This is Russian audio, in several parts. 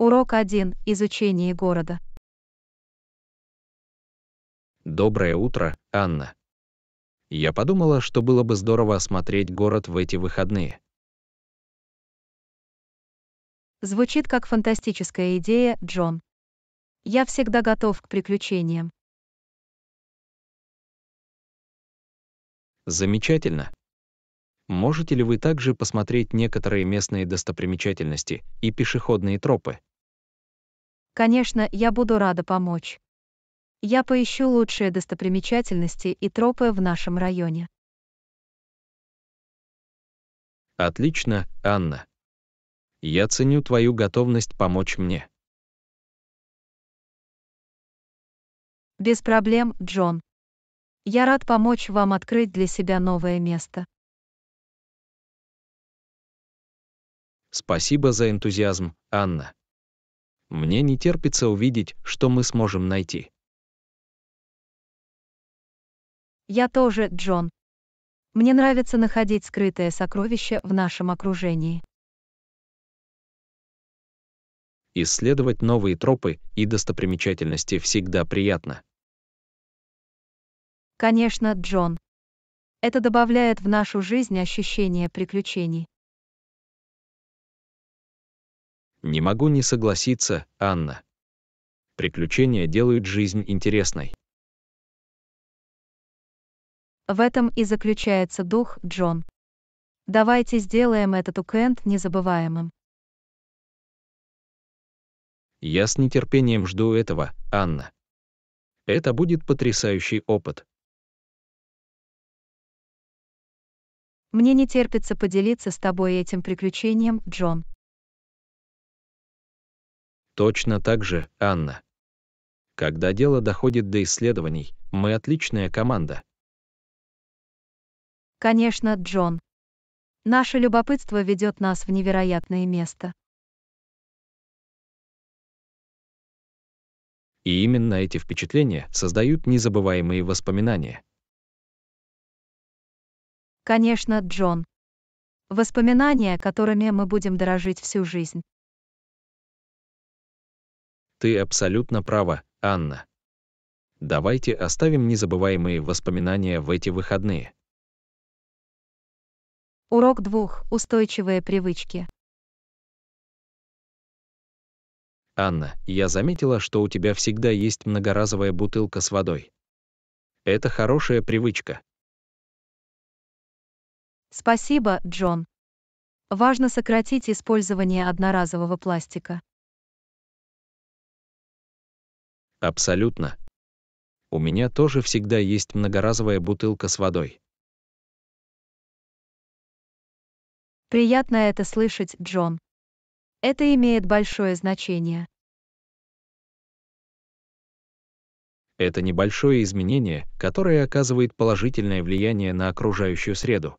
Урок 1. Изучение города. Доброе утро, Анна. Я подумала, что было бы здорово осмотреть город в эти выходные. Звучит как фантастическая идея, Джон. Я всегда готов к приключениям. Замечательно. Можете ли вы также посмотреть некоторые местные достопримечательности и пешеходные тропы? Конечно, я буду рада помочь. Я поищу лучшие достопримечательности и тропы в нашем районе. Отлично, Анна. Я ценю твою готовность помочь мне. Без проблем, Джон. Я рад помочь вам открыть для себя новое место. Спасибо за энтузиазм, Анна. Мне не терпится увидеть, что мы сможем найти. Я тоже, Джон. Мне нравится находить скрытое сокровище в нашем окружении. Исследовать новые тропы и достопримечательности всегда приятно. Конечно, Джон. Это добавляет в нашу жизнь ощущение приключений. Не могу не согласиться, Анна. Приключения делают жизнь интересной. В этом и заключается дух, Джон. Давайте сделаем этот уикенд незабываемым. Я с нетерпением жду этого, Анна. Это будет потрясающий опыт. Мне не терпится поделиться с тобой этим приключением, Джон. Точно так же, Анна. Когда дело доходит до исследований, мы отличная команда. Конечно, Джон. Наше любопытство ведет нас в невероятное место. И именно эти впечатления создают незабываемые воспоминания. Конечно, Джон. Воспоминания, которыми мы будем дорожить всю жизнь. Ты абсолютно права, Анна. Давайте оставим незабываемые воспоминания в эти выходные. Урок 2. Устойчивые привычки. Анна, я заметила, что у тебя всегда есть многоразовая бутылка с водой. Это хорошая привычка. Спасибо, Джон. Важно сократить использование одноразового пластика. Абсолютно. У меня тоже всегда есть многоразовая бутылка с водой. Приятно это слышать, Джон. Это имеет большое значение. Это небольшое изменение, которое оказывает положительное влияние на окружающую среду.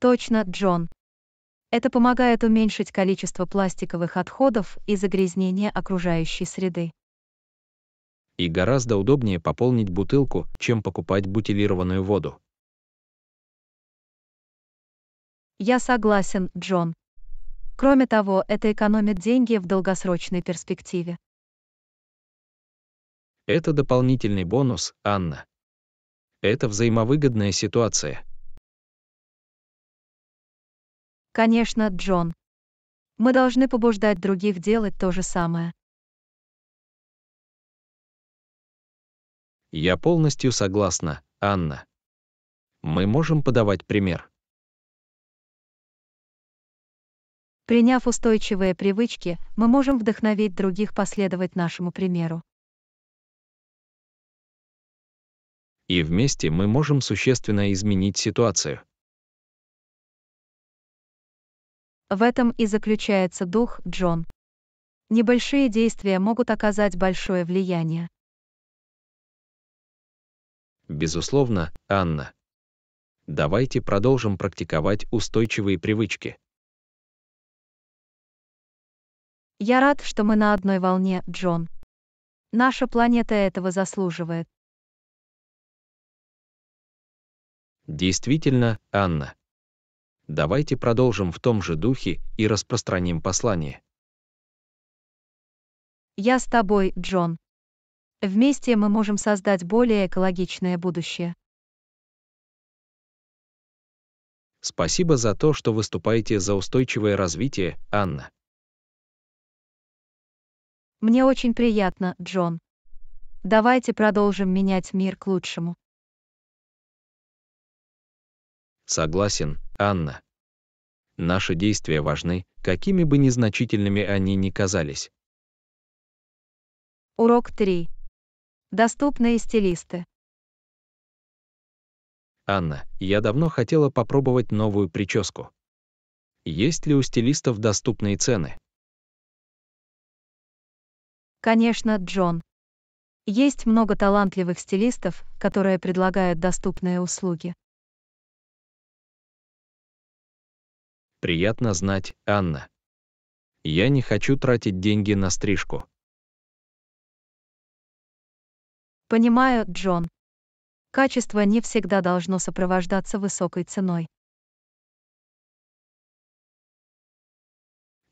Точно, Джон. Это помогает уменьшить количество пластиковых отходов и загрязнения окружающей среды. И гораздо удобнее пополнить бутылку, чем покупать бутилированную воду. Я согласен, Джон. Кроме того, это экономит деньги в долгосрочной перспективе. Это дополнительный бонус, Анна. Это взаимовыгодная ситуация. Конечно, Джон. Мы должны побуждать других делать то же самое. Я полностью согласна, Анна. Мы можем подавать пример. Приняв устойчивые привычки, мы можем вдохновить других последовать нашему примеру. И вместе мы можем существенно изменить ситуацию. В этом и заключается дух Джон. Небольшие действия могут оказать большое влияние. Безусловно, Анна. Давайте продолжим практиковать устойчивые привычки. Я рад, что мы на одной волне, Джон. Наша планета этого заслуживает. Действительно, Анна. Давайте продолжим в том же духе и распространим послание. Я с тобой, Джон. Вместе мы можем создать более экологичное будущее. Спасибо за то, что выступаете за устойчивое развитие, Анна. Мне очень приятно, Джон. Давайте продолжим менять мир к лучшему. Согласен, Анна. Наши действия важны, какими бы незначительными они ни казались. Урок 3. Доступные стилисты. Анна, я давно хотела попробовать новую прическу. Есть ли у стилистов доступные цены? Конечно, Джон. Есть много талантливых стилистов, которые предлагают доступные услуги. Приятно знать, Анна. Я не хочу тратить деньги на стрижку. Понимаю, Джон. Качество не всегда должно сопровождаться высокой ценой.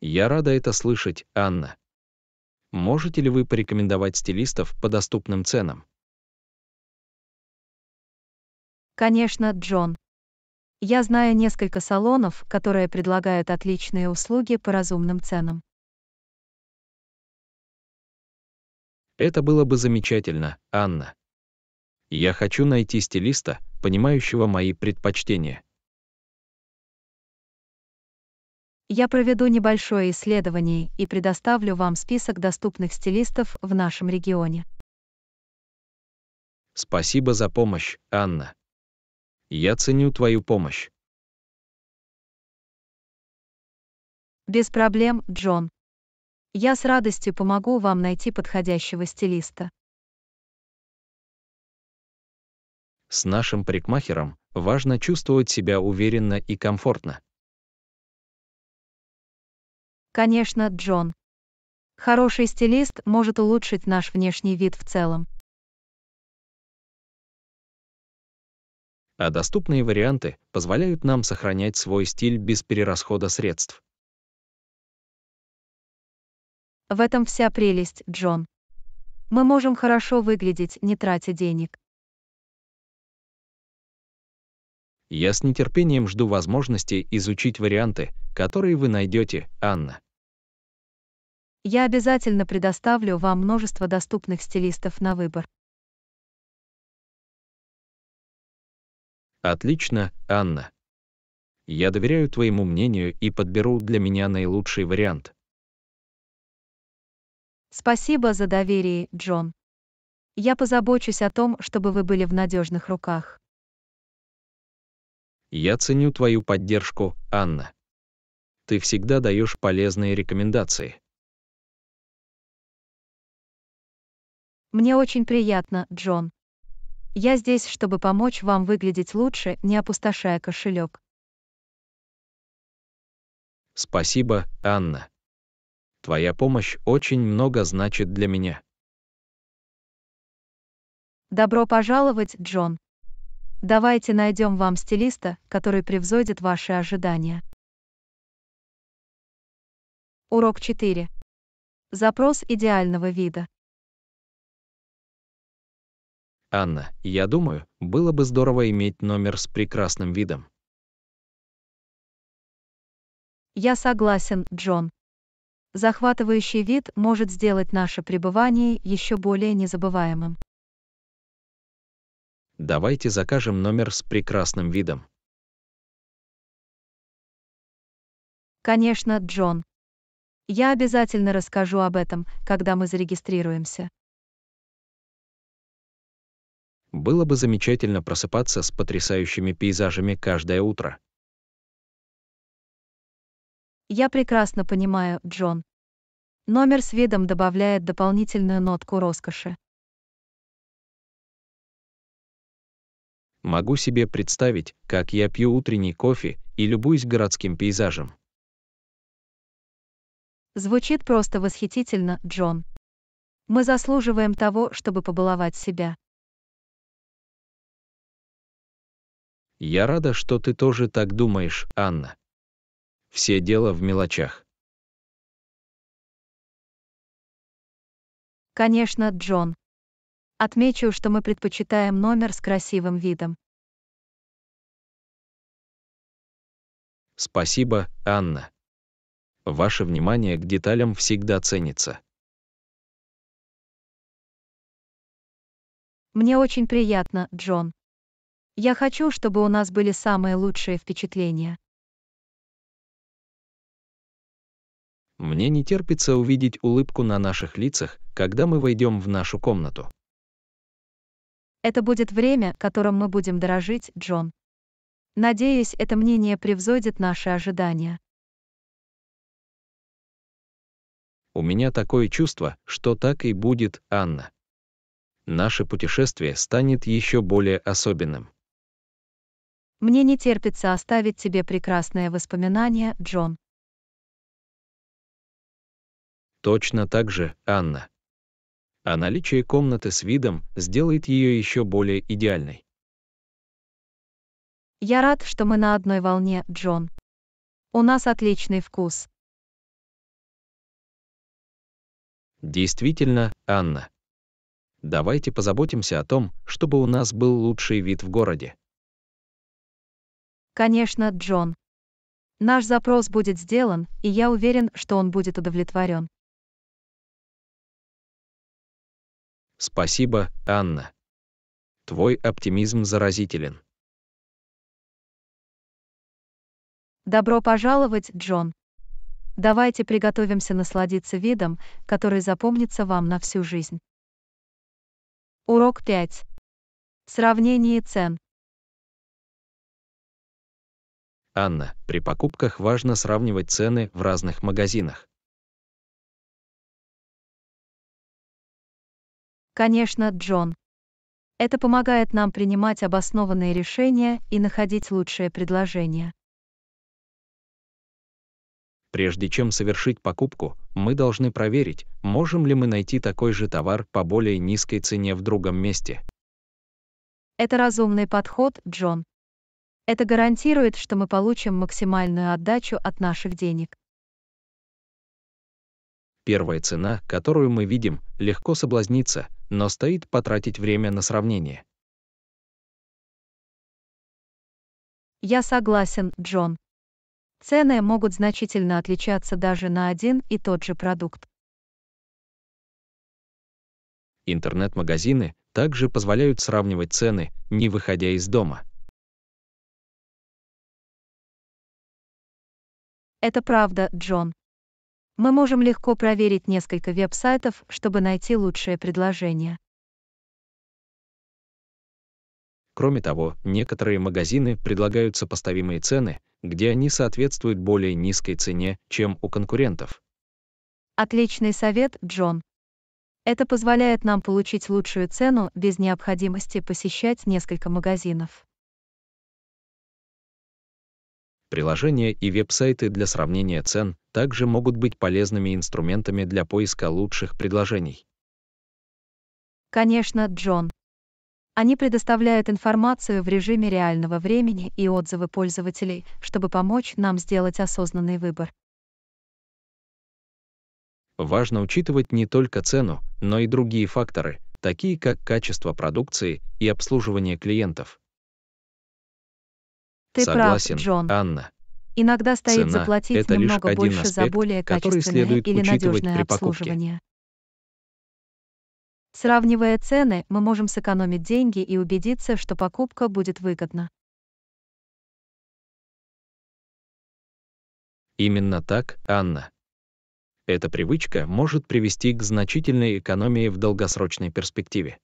Я рада это слышать, Анна. Можете ли вы порекомендовать стилистов по доступным ценам? Конечно, Джон. Я знаю несколько салонов, которые предлагают отличные услуги по разумным ценам. Это было бы замечательно, Анна. Я хочу найти стилиста, понимающего мои предпочтения. Я проведу небольшое исследование и предоставлю вам список доступных стилистов в нашем регионе. Спасибо за помощь, Анна. Я ценю твою помощь. Без проблем, Джон. Я с радостью помогу вам найти подходящего стилиста. С нашим парикмахером важно чувствовать себя уверенно и комфортно. Конечно, Джон. Хороший стилист может улучшить наш внешний вид в целом. а доступные варианты позволяют нам сохранять свой стиль без перерасхода средств. В этом вся прелесть, Джон. Мы можем хорошо выглядеть, не тратя денег. Я с нетерпением жду возможности изучить варианты, которые вы найдете, Анна. Я обязательно предоставлю вам множество доступных стилистов на выбор. Отлично, Анна. Я доверяю твоему мнению и подберу для меня наилучший вариант. Спасибо за доверие, Джон. Я позабочусь о том, чтобы вы были в надежных руках. Я ценю твою поддержку, Анна. Ты всегда даешь полезные рекомендации. Мне очень приятно, Джон. Я здесь, чтобы помочь вам выглядеть лучше, не опустошая кошелек. Спасибо, Анна. Твоя помощь очень много значит для меня. Добро пожаловать, Джон. Давайте найдем вам стилиста, который превзойдет ваши ожидания. Урок 4. Запрос идеального вида. Анна, я думаю, было бы здорово иметь номер с прекрасным видом. Я согласен, Джон. Захватывающий вид может сделать наше пребывание еще более незабываемым. Давайте закажем номер с прекрасным видом. Конечно, Джон. Я обязательно расскажу об этом, когда мы зарегистрируемся. Было бы замечательно просыпаться с потрясающими пейзажами каждое утро. Я прекрасно понимаю, Джон. Номер с видом добавляет дополнительную нотку роскоши. Могу себе представить, как я пью утренний кофе и любуюсь городским пейзажем. Звучит просто восхитительно, Джон. Мы заслуживаем того, чтобы побаловать себя. Я рада, что ты тоже так думаешь, Анна. Все дело в мелочах. Конечно, Джон. Отмечу, что мы предпочитаем номер с красивым видом. Спасибо, Анна. Ваше внимание к деталям всегда ценится. Мне очень приятно, Джон. Я хочу, чтобы у нас были самые лучшие впечатления. Мне не терпится увидеть улыбку на наших лицах, когда мы войдем в нашу комнату. Это будет время, которым мы будем дорожить, Джон. Надеюсь, это мнение превзойдет наши ожидания. У меня такое чувство, что так и будет, Анна. Наше путешествие станет еще более особенным. Мне не терпится оставить тебе прекрасное воспоминание, Джон. Точно так же, Анна. А наличие комнаты с видом сделает ее еще более идеальной. Я рад, что мы на одной волне, Джон. У нас отличный вкус. Действительно, Анна. Давайте позаботимся о том, чтобы у нас был лучший вид в городе. Конечно, Джон. Наш запрос будет сделан, и я уверен, что он будет удовлетворен. Спасибо, Анна. Твой оптимизм заразителен. Добро пожаловать, Джон. Давайте приготовимся насладиться видом, который запомнится вам на всю жизнь. Урок 5. Сравнение цен. Анна, при покупках важно сравнивать цены в разных магазинах. Конечно, Джон. Это помогает нам принимать обоснованные решения и находить лучшее предложение. Прежде чем совершить покупку, мы должны проверить, можем ли мы найти такой же товар по более низкой цене в другом месте. Это разумный подход, Джон. Это гарантирует, что мы получим максимальную отдачу от наших денег. Первая цена, которую мы видим, легко соблазниться, но стоит потратить время на сравнение. Я согласен, Джон. Цены могут значительно отличаться даже на один и тот же продукт. Интернет-магазины также позволяют сравнивать цены, не выходя из дома. Это правда, Джон. Мы можем легко проверить несколько веб-сайтов, чтобы найти лучшее предложение. Кроме того, некоторые магазины предлагают сопоставимые цены, где они соответствуют более низкой цене, чем у конкурентов. Отличный совет, Джон. Это позволяет нам получить лучшую цену без необходимости посещать несколько магазинов. Приложения и веб-сайты для сравнения цен также могут быть полезными инструментами для поиска лучших предложений. Конечно, Джон. Они предоставляют информацию в режиме реального времени и отзывы пользователей, чтобы помочь нам сделать осознанный выбор. Важно учитывать не только цену, но и другие факторы, такие как качество продукции и обслуживание клиентов. Ты Согласен, прав, Джон. Анна. Иногда стоит Цена заплатить это немного лишь больше аспект, за более качественное или надежное обслуживание. Сравнивая цены, мы можем сэкономить деньги и убедиться, что покупка будет выгодна. Именно так, Анна. Эта привычка может привести к значительной экономии в долгосрочной перспективе.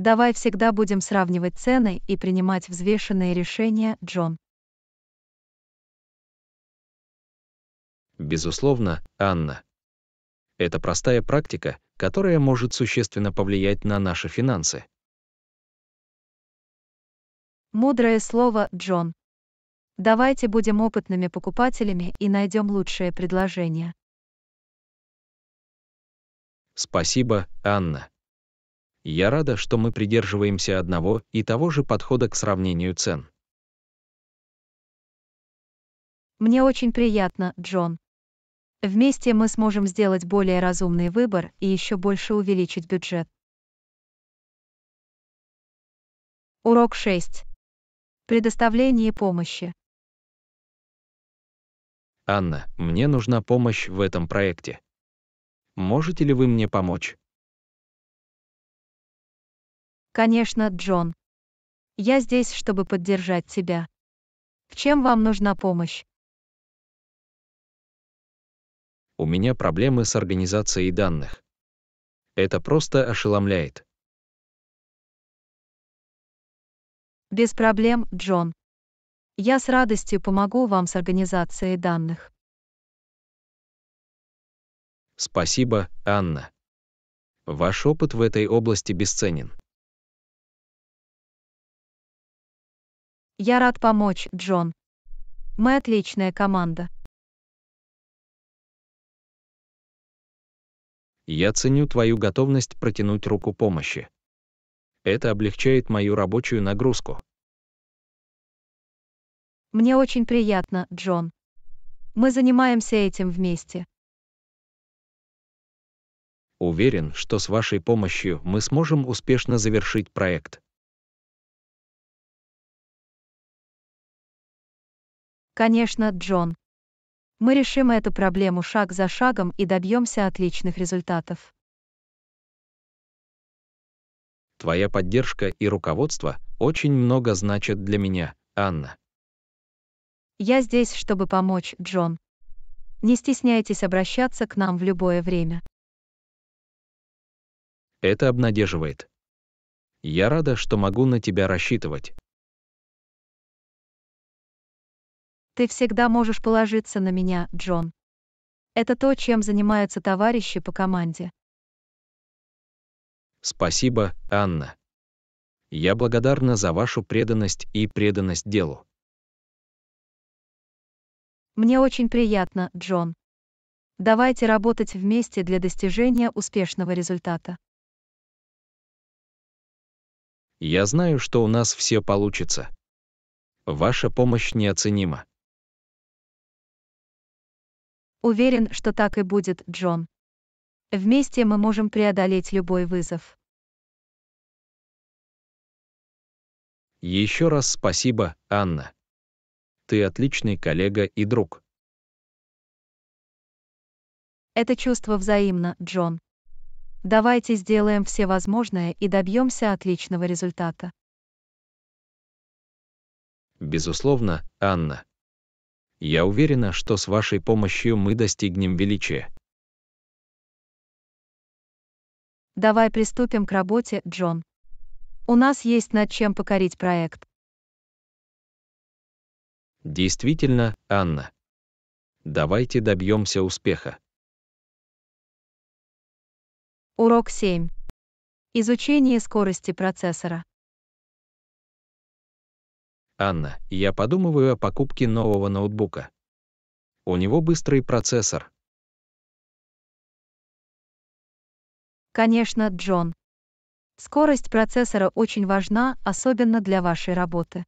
Давай всегда будем сравнивать цены и принимать взвешенные решения, Джон. Безусловно, Анна. Это простая практика, которая может существенно повлиять на наши финансы. Мудрое слово, Джон. Давайте будем опытными покупателями и найдем лучшее предложение. Спасибо, Анна. Я рада, что мы придерживаемся одного и того же подхода к сравнению цен. Мне очень приятно, Джон. Вместе мы сможем сделать более разумный выбор и еще больше увеличить бюджет. Урок 6. Предоставление помощи. Анна, мне нужна помощь в этом проекте. Можете ли вы мне помочь? Конечно, Джон. Я здесь, чтобы поддержать тебя. В чем вам нужна помощь? У меня проблемы с организацией данных. Это просто ошеломляет. Без проблем, Джон. Я с радостью помогу вам с организацией данных. Спасибо, Анна. Ваш опыт в этой области бесценен. Я рад помочь, Джон. Мы отличная команда. Я ценю твою готовность протянуть руку помощи. Это облегчает мою рабочую нагрузку. Мне очень приятно, Джон. Мы занимаемся этим вместе. Уверен, что с вашей помощью мы сможем успешно завершить проект. Конечно, Джон. Мы решим эту проблему шаг за шагом и добьемся отличных результатов. Твоя поддержка и руководство очень много значат для меня, Анна. Я здесь, чтобы помочь, Джон. Не стесняйтесь обращаться к нам в любое время. Это обнадеживает. Я рада, что могу на тебя рассчитывать. Ты всегда можешь положиться на меня, Джон. Это то, чем занимаются товарищи по команде. Спасибо, Анна. Я благодарна за вашу преданность и преданность делу. Мне очень приятно, Джон. Давайте работать вместе для достижения успешного результата. Я знаю, что у нас все получится. Ваша помощь неоценима. Уверен, что так и будет, Джон. Вместе мы можем преодолеть любой вызов. Еще раз спасибо, Анна. Ты отличный коллега и друг. Это чувство взаимно, Джон. Давайте сделаем все возможное и добьемся отличного результата. Безусловно, Анна. Я уверена, что с вашей помощью мы достигнем величия. Давай приступим к работе, Джон. У нас есть над чем покорить проект. Действительно, Анна. Давайте добьемся успеха. Урок 7. Изучение скорости процессора. Анна, я подумываю о покупке нового ноутбука. У него быстрый процессор. Конечно, Джон. Скорость процессора очень важна, особенно для вашей работы.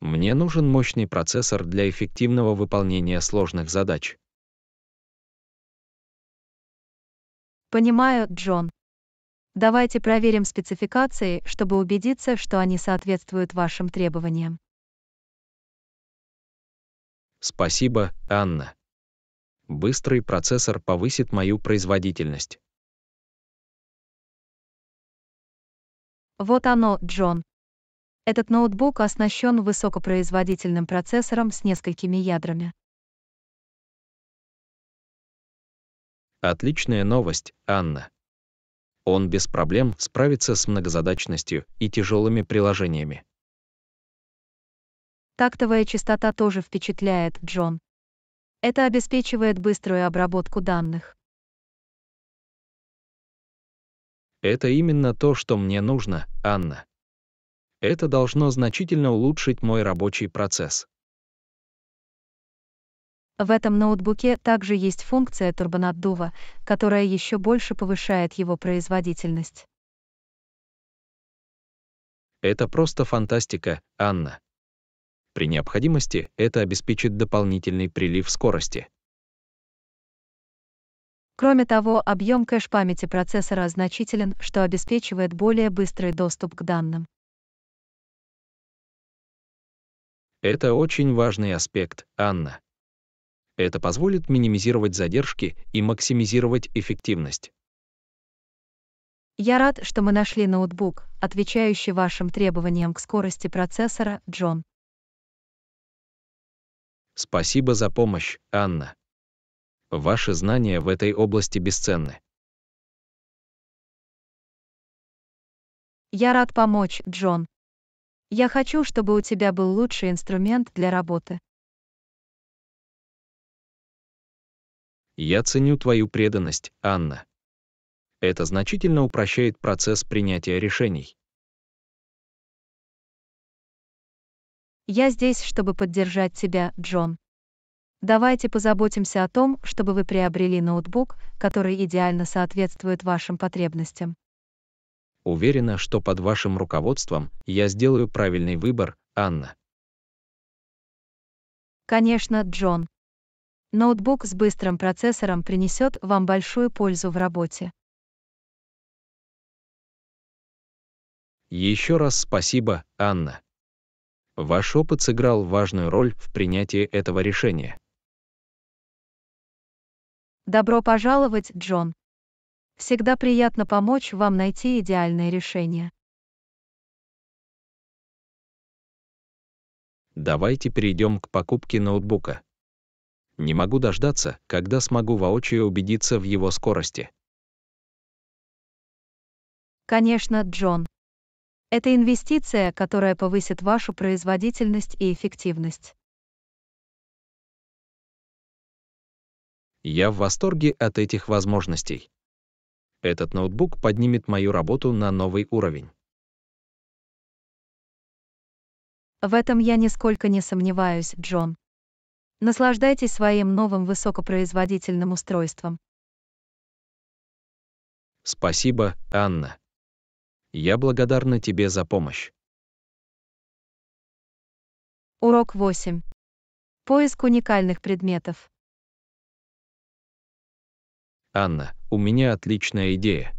Мне нужен мощный процессор для эффективного выполнения сложных задач. Понимаю, Джон. Давайте проверим спецификации, чтобы убедиться, что они соответствуют вашим требованиям. Спасибо, Анна. Быстрый процессор повысит мою производительность. Вот оно, Джон. Этот ноутбук оснащен высокопроизводительным процессором с несколькими ядрами. Отличная новость, Анна он без проблем справится с многозадачностью и тяжелыми приложениями. Тактовая частота тоже впечатляет, Джон. Это обеспечивает быструю обработку данных. Это именно то, что мне нужно, Анна. Это должно значительно улучшить мой рабочий процесс. В этом ноутбуке также есть функция турбонаддува, которая еще больше повышает его производительность. Это просто фантастика, Анна. При необходимости это обеспечит дополнительный прилив скорости. Кроме того, объем кэш-памяти процессора значителен, что обеспечивает более быстрый доступ к данным. Это очень важный аспект, Анна. Это позволит минимизировать задержки и максимизировать эффективность. Я рад, что мы нашли ноутбук, отвечающий вашим требованиям к скорости процессора, Джон. Спасибо за помощь, Анна. Ваши знания в этой области бесценны. Я рад помочь, Джон. Я хочу, чтобы у тебя был лучший инструмент для работы. Я ценю твою преданность, Анна. Это значительно упрощает процесс принятия решений. Я здесь, чтобы поддержать тебя, Джон. Давайте позаботимся о том, чтобы вы приобрели ноутбук, который идеально соответствует вашим потребностям. Уверена, что под вашим руководством я сделаю правильный выбор, Анна. Конечно, Джон. Ноутбук с быстрым процессором принесет вам большую пользу в работе. Еще раз спасибо, Анна. Ваш опыт сыграл важную роль в принятии этого решения. Добро пожаловать, Джон. Всегда приятно помочь вам найти идеальное решение. Давайте перейдем к покупке ноутбука. Не могу дождаться, когда смогу воочию убедиться в его скорости. Конечно, Джон. Это инвестиция, которая повысит вашу производительность и эффективность. Я в восторге от этих возможностей. Этот ноутбук поднимет мою работу на новый уровень. В этом я нисколько не сомневаюсь, Джон. Наслаждайтесь своим новым высокопроизводительным устройством. Спасибо, Анна. Я благодарна тебе за помощь. Урок 8. Поиск уникальных предметов. Анна, у меня отличная идея.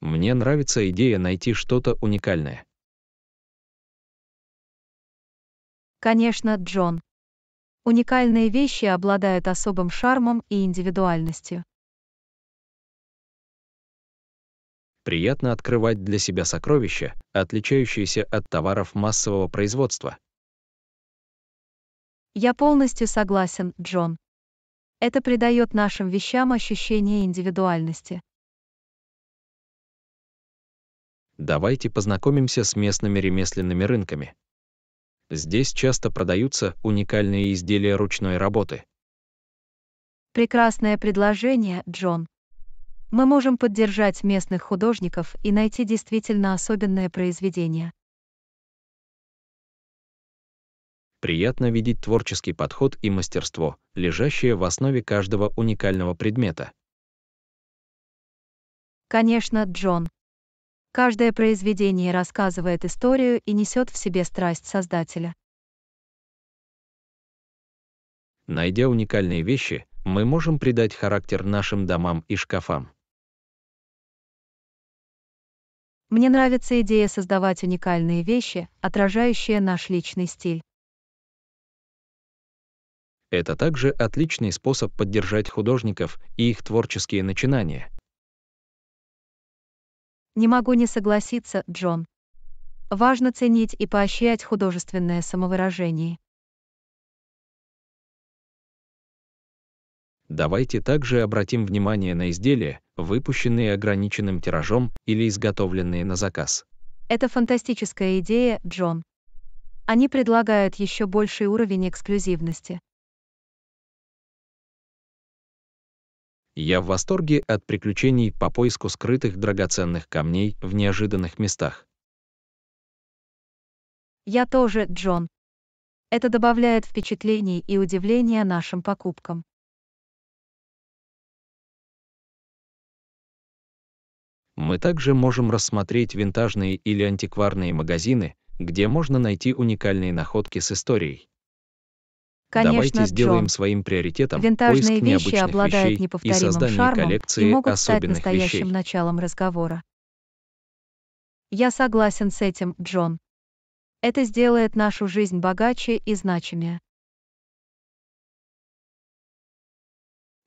Мне нравится идея найти что-то уникальное. Конечно, Джон. Уникальные вещи обладают особым шармом и индивидуальностью. Приятно открывать для себя сокровища, отличающиеся от товаров массового производства. Я полностью согласен, Джон. Это придает нашим вещам ощущение индивидуальности. Давайте познакомимся с местными ремесленными рынками. Здесь часто продаются уникальные изделия ручной работы. Прекрасное предложение, Джон. Мы можем поддержать местных художников и найти действительно особенное произведение. Приятно видеть творческий подход и мастерство, лежащие в основе каждого уникального предмета. Конечно, Джон. Каждое произведение рассказывает историю и несет в себе страсть Создателя. Найдя уникальные вещи, мы можем придать характер нашим домам и шкафам. Мне нравится идея создавать уникальные вещи, отражающие наш личный стиль. Это также отличный способ поддержать художников и их творческие начинания. Не могу не согласиться, Джон. Важно ценить и поощрять художественное самовыражение. Давайте также обратим внимание на изделия, выпущенные ограниченным тиражом или изготовленные на заказ. Это фантастическая идея, Джон. Они предлагают еще больший уровень эксклюзивности. Я в восторге от приключений по поиску скрытых драгоценных камней в неожиданных местах. Я тоже, Джон. Это добавляет впечатлений и удивления нашим покупкам. Мы также можем рассмотреть винтажные или антикварные магазины, где можно найти уникальные находки с историей. Конечно, Давайте сделаем Джон. своим приоритетом Винтажные поиск вещи обладают вещей и создание шармом коллекции и могут стать настоящим вещей. началом разговора. Я согласен с этим, Джон. Это сделает нашу жизнь богаче и значимее.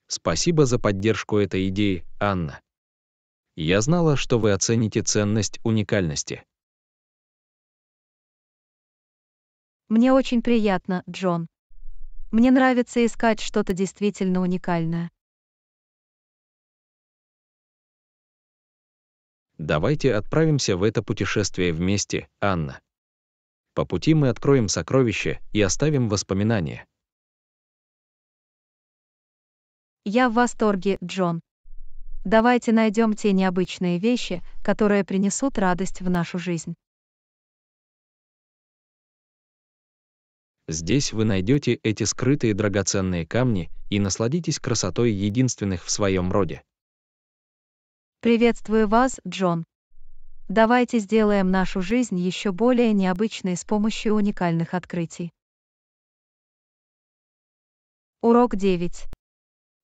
Спасибо за поддержку этой идеи, Анна. Я знала, что вы оцените ценность уникальности. Мне очень приятно, Джон. Мне нравится искать что-то действительно уникальное. Давайте отправимся в это путешествие вместе, Анна. По пути мы откроем сокровища и оставим воспоминания. Я в восторге, Джон. Давайте найдем те необычные вещи, которые принесут радость в нашу жизнь. Здесь вы найдете эти скрытые драгоценные камни и насладитесь красотой единственных в своем роде. Приветствую вас, Джон. Давайте сделаем нашу жизнь еще более необычной с помощью уникальных открытий. Урок 9.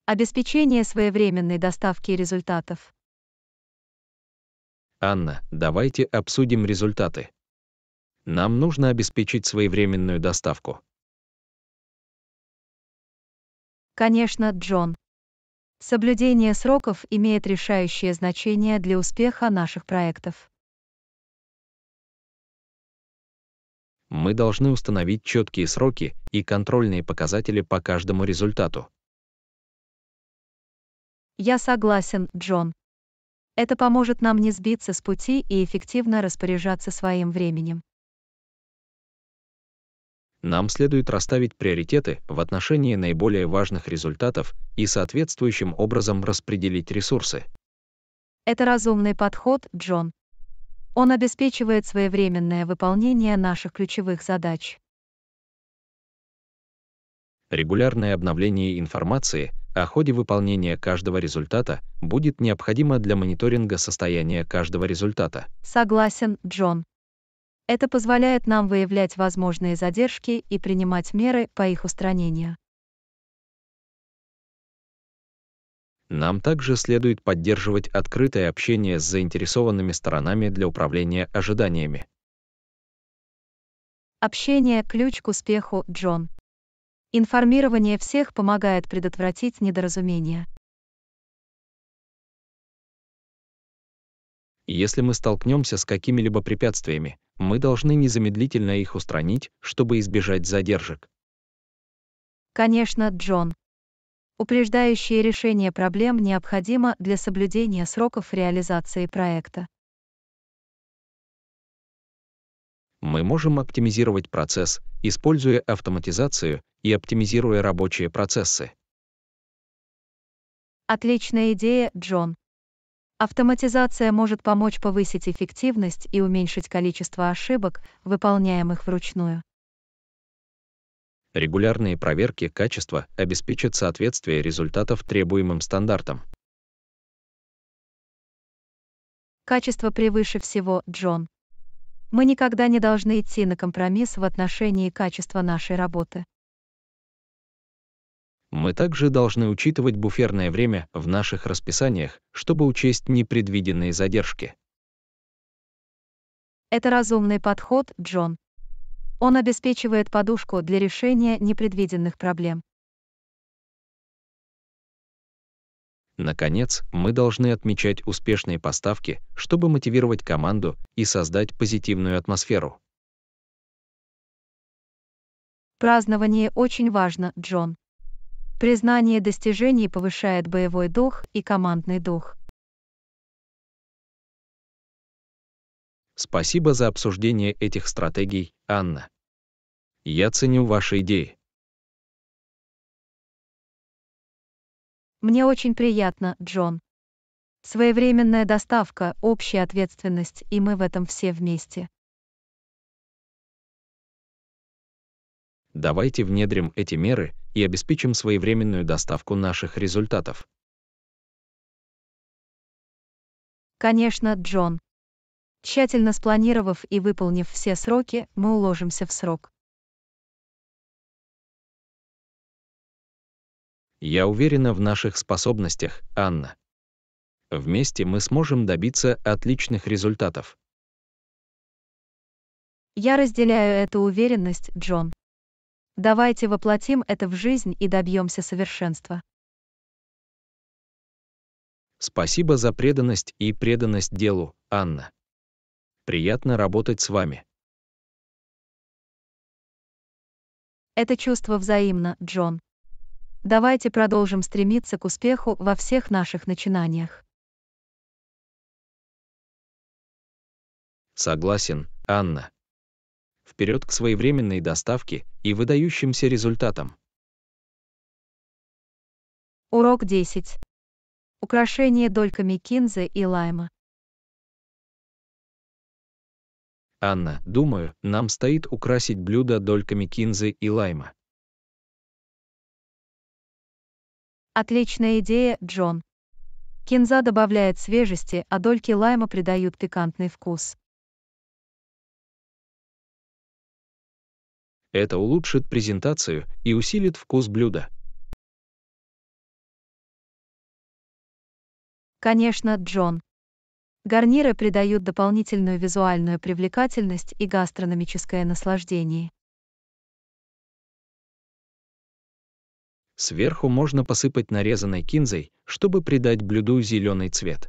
Обеспечение своевременной доставки результатов. Анна, давайте обсудим результаты. Нам нужно обеспечить своевременную доставку. Конечно, Джон. Соблюдение сроков имеет решающее значение для успеха наших проектов. Мы должны установить четкие сроки и контрольные показатели по каждому результату. Я согласен, Джон. Это поможет нам не сбиться с пути и эффективно распоряжаться своим временем нам следует расставить приоритеты в отношении наиболее важных результатов и соответствующим образом распределить ресурсы. Это разумный подход, Джон. Он обеспечивает своевременное выполнение наших ключевых задач. Регулярное обновление информации о ходе выполнения каждого результата будет необходимо для мониторинга состояния каждого результата. Согласен, Джон. Это позволяет нам выявлять возможные задержки и принимать меры по их устранению. Нам также следует поддерживать открытое общение с заинтересованными сторонами для управления ожиданиями. Общение – ключ к успеху, Джон. Информирование всех помогает предотвратить недоразумения. если мы столкнемся с какими-либо препятствиями, мы должны незамедлительно их устранить, чтобы избежать задержек. Конечно, Джон. Упреждающее решение проблем необходимо для соблюдения сроков реализации проекта. мы можем оптимизировать процесс, используя автоматизацию и оптимизируя рабочие процессы. Отличная идея, Джон. Автоматизация может помочь повысить эффективность и уменьшить количество ошибок, выполняемых вручную. Регулярные проверки качества обеспечат соответствие результатов требуемым стандартам. Качество превыше всего, Джон. Мы никогда не должны идти на компромисс в отношении качества нашей работы. Мы также должны учитывать буферное время в наших расписаниях, чтобы учесть непредвиденные задержки. Это разумный подход, Джон. Он обеспечивает подушку для решения непредвиденных проблем. Наконец, мы должны отмечать успешные поставки, чтобы мотивировать команду и создать позитивную атмосферу. Празднование очень важно, Джон. Признание достижений повышает боевой дух и командный дух. Спасибо за обсуждение этих стратегий, Анна. Я ценю ваши идеи. Мне очень приятно, Джон. Своевременная доставка, общая ответственность, и мы в этом все вместе. Давайте внедрим эти меры и обеспечим своевременную доставку наших результатов. Конечно, Джон. Тщательно спланировав и выполнив все сроки, мы уложимся в срок. Я уверена в наших способностях, Анна. Вместе мы сможем добиться отличных результатов. Я разделяю эту уверенность, Джон. Давайте воплотим это в жизнь и добьемся совершенства. Спасибо за преданность и преданность делу, Анна. Приятно работать с вами. Это чувство взаимно, Джон. Давайте продолжим стремиться к успеху во всех наших начинаниях. Согласен, Анна вперед к своевременной доставке и выдающимся результатам. Урок 10. Украшение дольками кинзы и лайма. Анна, думаю, нам стоит украсить блюдо дольками кинзы и лайма. Отличная идея, Джон. Кинза добавляет свежести, а дольки лайма придают пикантный вкус. Это улучшит презентацию и усилит вкус блюда. Конечно, Джон. Гарниры придают дополнительную визуальную привлекательность и гастрономическое наслаждение. Сверху можно посыпать нарезанной кинзой, чтобы придать блюду зеленый цвет.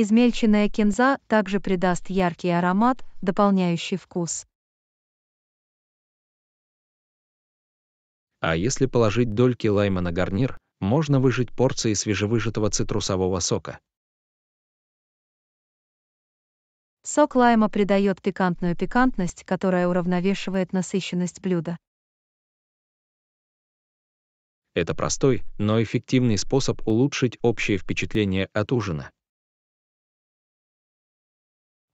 Измельченная кинза также придаст яркий аромат, дополняющий вкус. А если положить дольки лайма на гарнир, можно выжать порции свежевыжатого цитрусового сока. Сок лайма придает пикантную пикантность, которая уравновешивает насыщенность блюда. Это простой, но эффективный способ улучшить общее впечатление от ужина.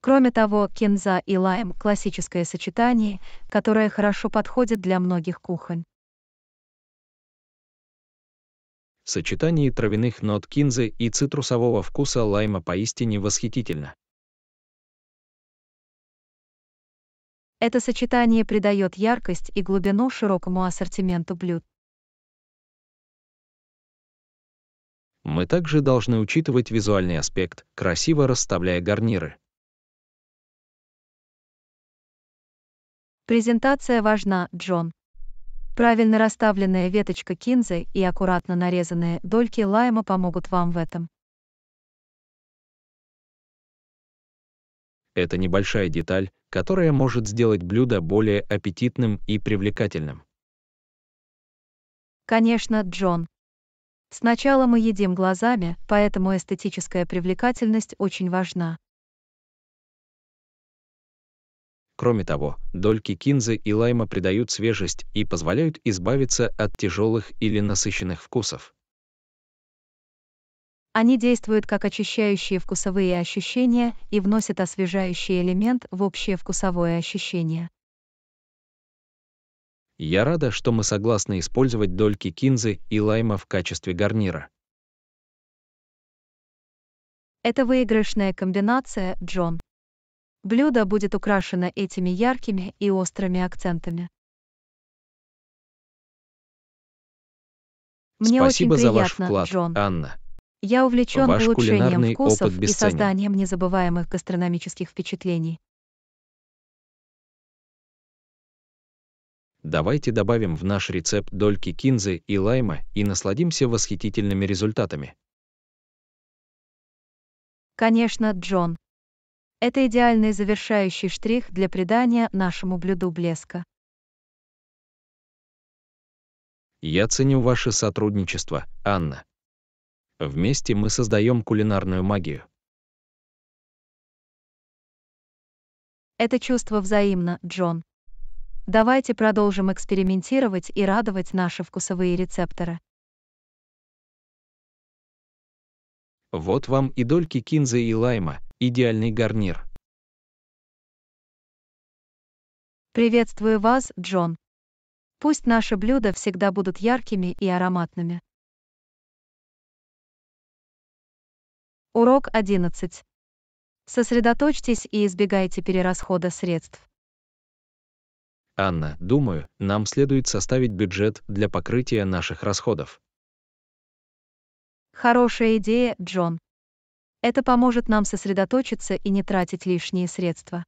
Кроме того, кинза и лайм – классическое сочетание, которое хорошо подходит для многих кухонь. Сочетание травяных нот кинзы и цитрусового вкуса лайма поистине восхитительно. Это сочетание придает яркость и глубину широкому ассортименту блюд. Мы также должны учитывать визуальный аспект, красиво расставляя гарниры. Презентация важна, Джон. Правильно расставленная веточка кинзы и аккуратно нарезанные дольки лайма помогут вам в этом. Это небольшая деталь, которая может сделать блюдо более аппетитным и привлекательным. Конечно, Джон. Сначала мы едим глазами, поэтому эстетическая привлекательность очень важна. Кроме того, дольки кинзы и лайма придают свежесть и позволяют избавиться от тяжелых или насыщенных вкусов. Они действуют как очищающие вкусовые ощущения и вносят освежающий элемент в общее вкусовое ощущение. Я рада, что мы согласны использовать дольки кинзы и лайма в качестве гарнира. Это выигрышная комбинация, Джон. Блюдо будет украшено этими яркими и острыми акцентами. Мне Спасибо очень приятно, за ваш вклад, Джон. Анна. Я увлечен ваш улучшением вкусов и созданием незабываемых гастрономических впечатлений. Давайте добавим в наш рецепт дольки кинзы и лайма и насладимся восхитительными результатами. Конечно, Джон. Это идеальный завершающий штрих для придания нашему блюду блеска. Я ценю ваше сотрудничество, Анна. Вместе мы создаем кулинарную магию. Это чувство взаимно, Джон. Давайте продолжим экспериментировать и радовать наши вкусовые рецепторы. Вот вам и дольки кинзы и лайма, Идеальный гарнир. Приветствую вас, Джон. Пусть наши блюда всегда будут яркими и ароматными. Урок 11. Сосредоточьтесь и избегайте перерасхода средств. Анна, думаю, нам следует составить бюджет для покрытия наших расходов. Хорошая идея, Джон. Это поможет нам сосредоточиться и не тратить лишние средства.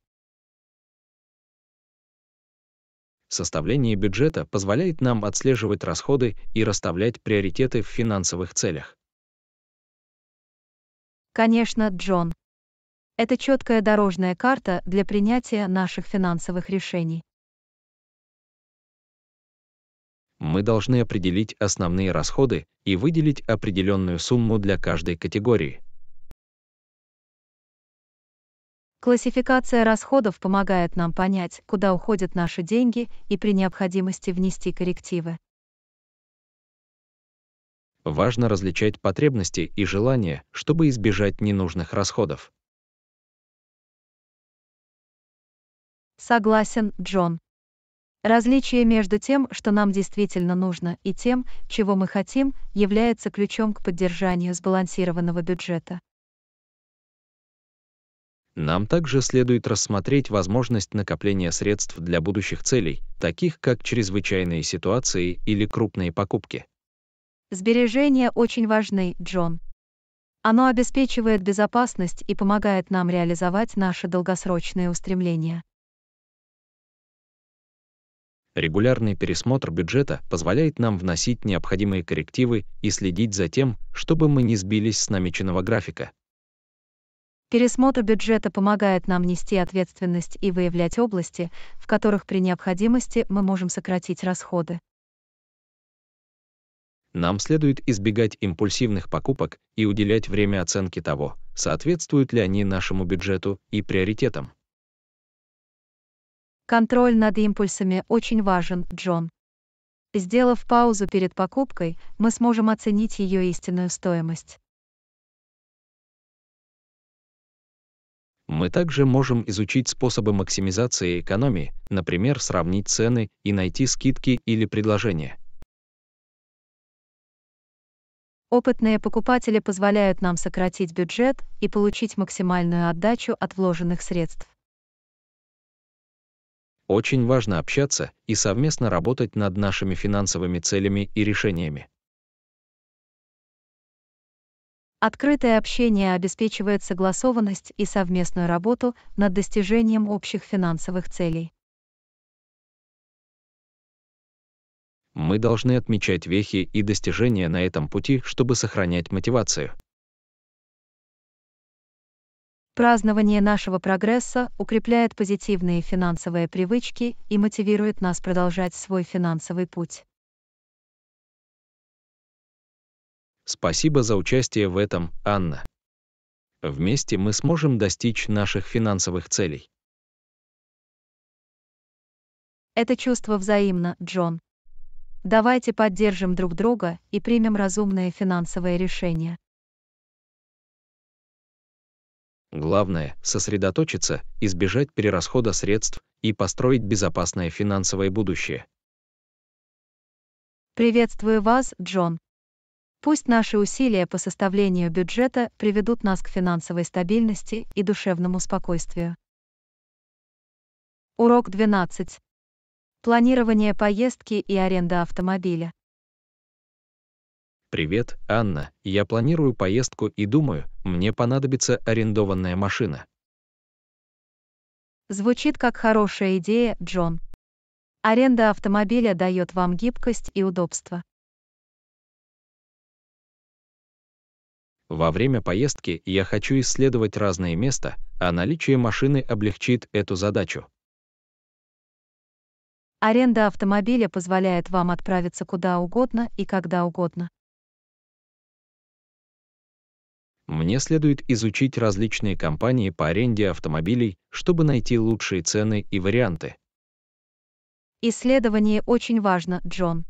Составление бюджета позволяет нам отслеживать расходы и расставлять приоритеты в финансовых целях. Конечно, Джон. Это четкая дорожная карта для принятия наших финансовых решений. Мы должны определить основные расходы и выделить определенную сумму для каждой категории. Классификация расходов помогает нам понять, куда уходят наши деньги и при необходимости внести коррективы. Важно различать потребности и желания, чтобы избежать ненужных расходов. Согласен, Джон. Различие между тем, что нам действительно нужно, и тем, чего мы хотим, является ключом к поддержанию сбалансированного бюджета. Нам также следует рассмотреть возможность накопления средств для будущих целей, таких как чрезвычайные ситуации или крупные покупки. Сбережения очень важны, Джон. Оно обеспечивает безопасность и помогает нам реализовать наши долгосрочные устремления. Регулярный пересмотр бюджета позволяет нам вносить необходимые коррективы и следить за тем, чтобы мы не сбились с намеченного графика. Пересмотр бюджета помогает нам нести ответственность и выявлять области, в которых при необходимости мы можем сократить расходы. Нам следует избегать импульсивных покупок и уделять время оценке того, соответствуют ли они нашему бюджету и приоритетам. Контроль над импульсами очень важен, Джон. Сделав паузу перед покупкой, мы сможем оценить ее истинную стоимость. Мы также можем изучить способы максимизации экономии, например, сравнить цены и найти скидки или предложения. Опытные покупатели позволяют нам сократить бюджет и получить максимальную отдачу от вложенных средств. Очень важно общаться и совместно работать над нашими финансовыми целями и решениями. Открытое общение обеспечивает согласованность и совместную работу над достижением общих финансовых целей. Мы должны отмечать вехи и достижения на этом пути, чтобы сохранять мотивацию. Празднование нашего прогресса укрепляет позитивные финансовые привычки и мотивирует нас продолжать свой финансовый путь. Спасибо за участие в этом, Анна. Вместе мы сможем достичь наших финансовых целей. Это чувство взаимно, Джон. Давайте поддержим друг друга и примем разумное финансовое решение. Главное – сосредоточиться, избежать перерасхода средств и построить безопасное финансовое будущее. Приветствую вас, Джон. Пусть наши усилия по составлению бюджета приведут нас к финансовой стабильности и душевному спокойствию. Урок 12. Планирование поездки и аренда автомобиля. Привет, Анна. Я планирую поездку и думаю, мне понадобится арендованная машина. Звучит как хорошая идея, Джон. Аренда автомобиля дает вам гибкость и удобство. Во время поездки я хочу исследовать разные места, а наличие машины облегчит эту задачу. Аренда автомобиля позволяет вам отправиться куда угодно и когда угодно. Мне следует изучить различные компании по аренде автомобилей, чтобы найти лучшие цены и варианты. Исследование очень важно, Джон.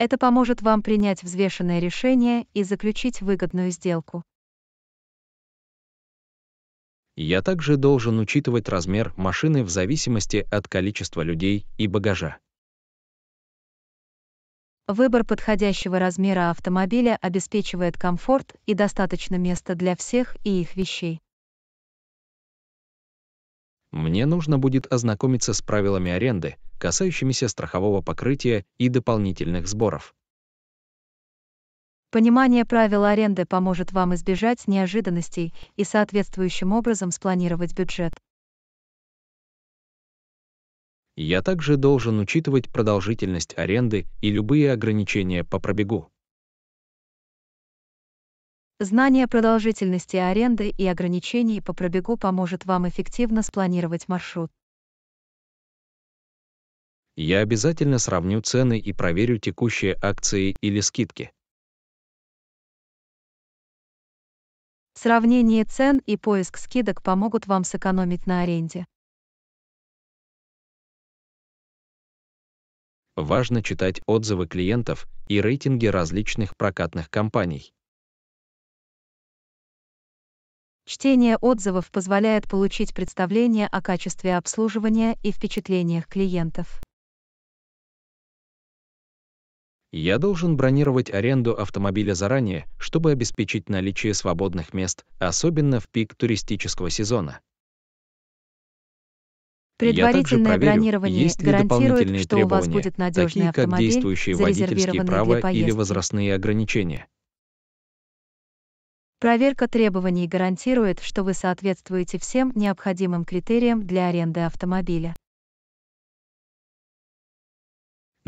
Это поможет вам принять взвешенное решение и заключить выгодную сделку. Я также должен учитывать размер машины в зависимости от количества людей и багажа. Выбор подходящего размера автомобиля обеспечивает комфорт и достаточно места для всех и их вещей. Мне нужно будет ознакомиться с правилами аренды, касающимися страхового покрытия и дополнительных сборов. Понимание правил аренды поможет вам избежать неожиданностей и соответствующим образом спланировать бюджет. Я также должен учитывать продолжительность аренды и любые ограничения по пробегу. Знание продолжительности аренды и ограничений по пробегу поможет вам эффективно спланировать маршрут. Я обязательно сравню цены и проверю текущие акции или скидки. Сравнение цен и поиск скидок помогут вам сэкономить на аренде. Важно читать отзывы клиентов и рейтинги различных прокатных компаний. Чтение отзывов позволяет получить представление о качестве обслуживания и впечатлениях клиентов. Я должен бронировать аренду автомобиля заранее, чтобы обеспечить наличие свободных мест, особенно в пик туристического сезона. Предварительное проверю, бронирование есть гарантирует, что у вас будет надежный такие, автомобиль, как действующие водительские права или возрастные ограничения. Проверка требований гарантирует, что вы соответствуете всем необходимым критериям для аренды автомобиля.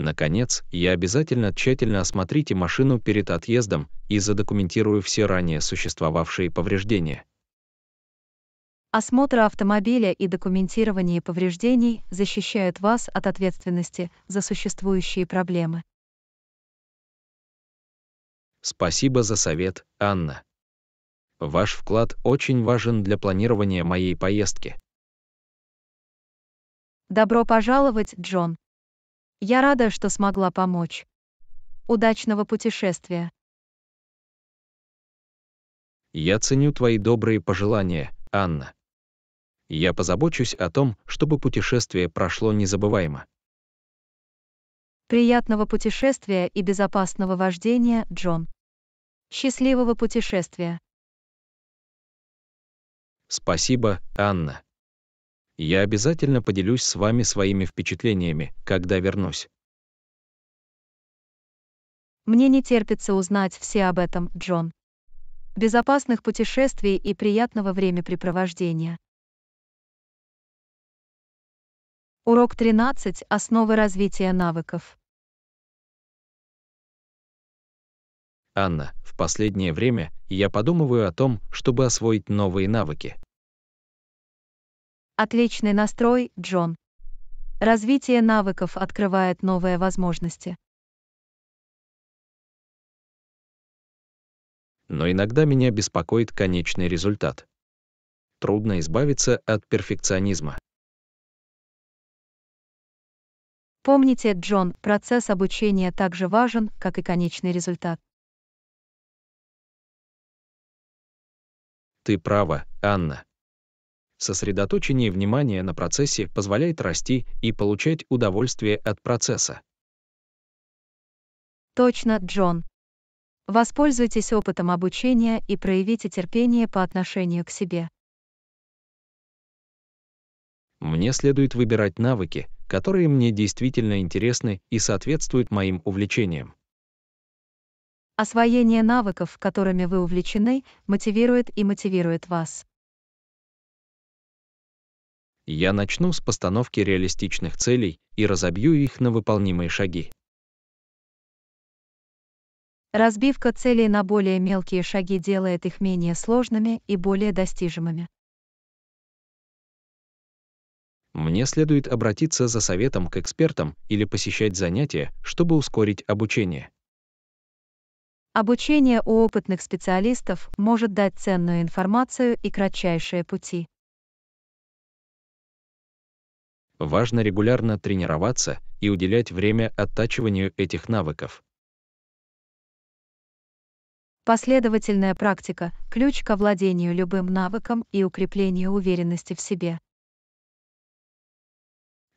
Наконец, я обязательно тщательно осмотрите машину перед отъездом и задокументирую все ранее существовавшие повреждения. Осмотр автомобиля и документирование повреждений защищают вас от ответственности за существующие проблемы. Спасибо за совет, Анна. Ваш вклад очень важен для планирования моей поездки. Добро пожаловать, Джон. Я рада, что смогла помочь. Удачного путешествия. Я ценю твои добрые пожелания, Анна. Я позабочусь о том, чтобы путешествие прошло незабываемо. Приятного путешествия и безопасного вождения, Джон. Счастливого путешествия. Спасибо, Анна. Я обязательно поделюсь с вами своими впечатлениями, когда вернусь. Мне не терпится узнать все об этом, Джон. Безопасных путешествий и приятного времяпрепровождения. Урок 13. Основы развития навыков. Анна, в последнее время я подумываю о том, чтобы освоить новые навыки. Отличный настрой, Джон. Развитие навыков открывает новые возможности. Но иногда меня беспокоит конечный результат. Трудно избавиться от перфекционизма. Помните, Джон, процесс обучения так же важен, как и конечный результат. Ты права, Анна. Сосредоточение внимания на процессе позволяет расти и получать удовольствие от процесса. Точно, Джон. Воспользуйтесь опытом обучения и проявите терпение по отношению к себе. Мне следует выбирать навыки, которые мне действительно интересны и соответствуют моим увлечениям. Освоение навыков, которыми вы увлечены, мотивирует и мотивирует вас. Я начну с постановки реалистичных целей и разобью их на выполнимые шаги. Разбивка целей на более мелкие шаги делает их менее сложными и более достижимыми. Мне следует обратиться за советом к экспертам или посещать занятия, чтобы ускорить обучение. Обучение у опытных специалистов может дать ценную информацию и кратчайшие пути. Важно регулярно тренироваться и уделять время оттачиванию этих навыков. Последовательная практика – ключ к овладению любым навыком и укреплению уверенности в себе.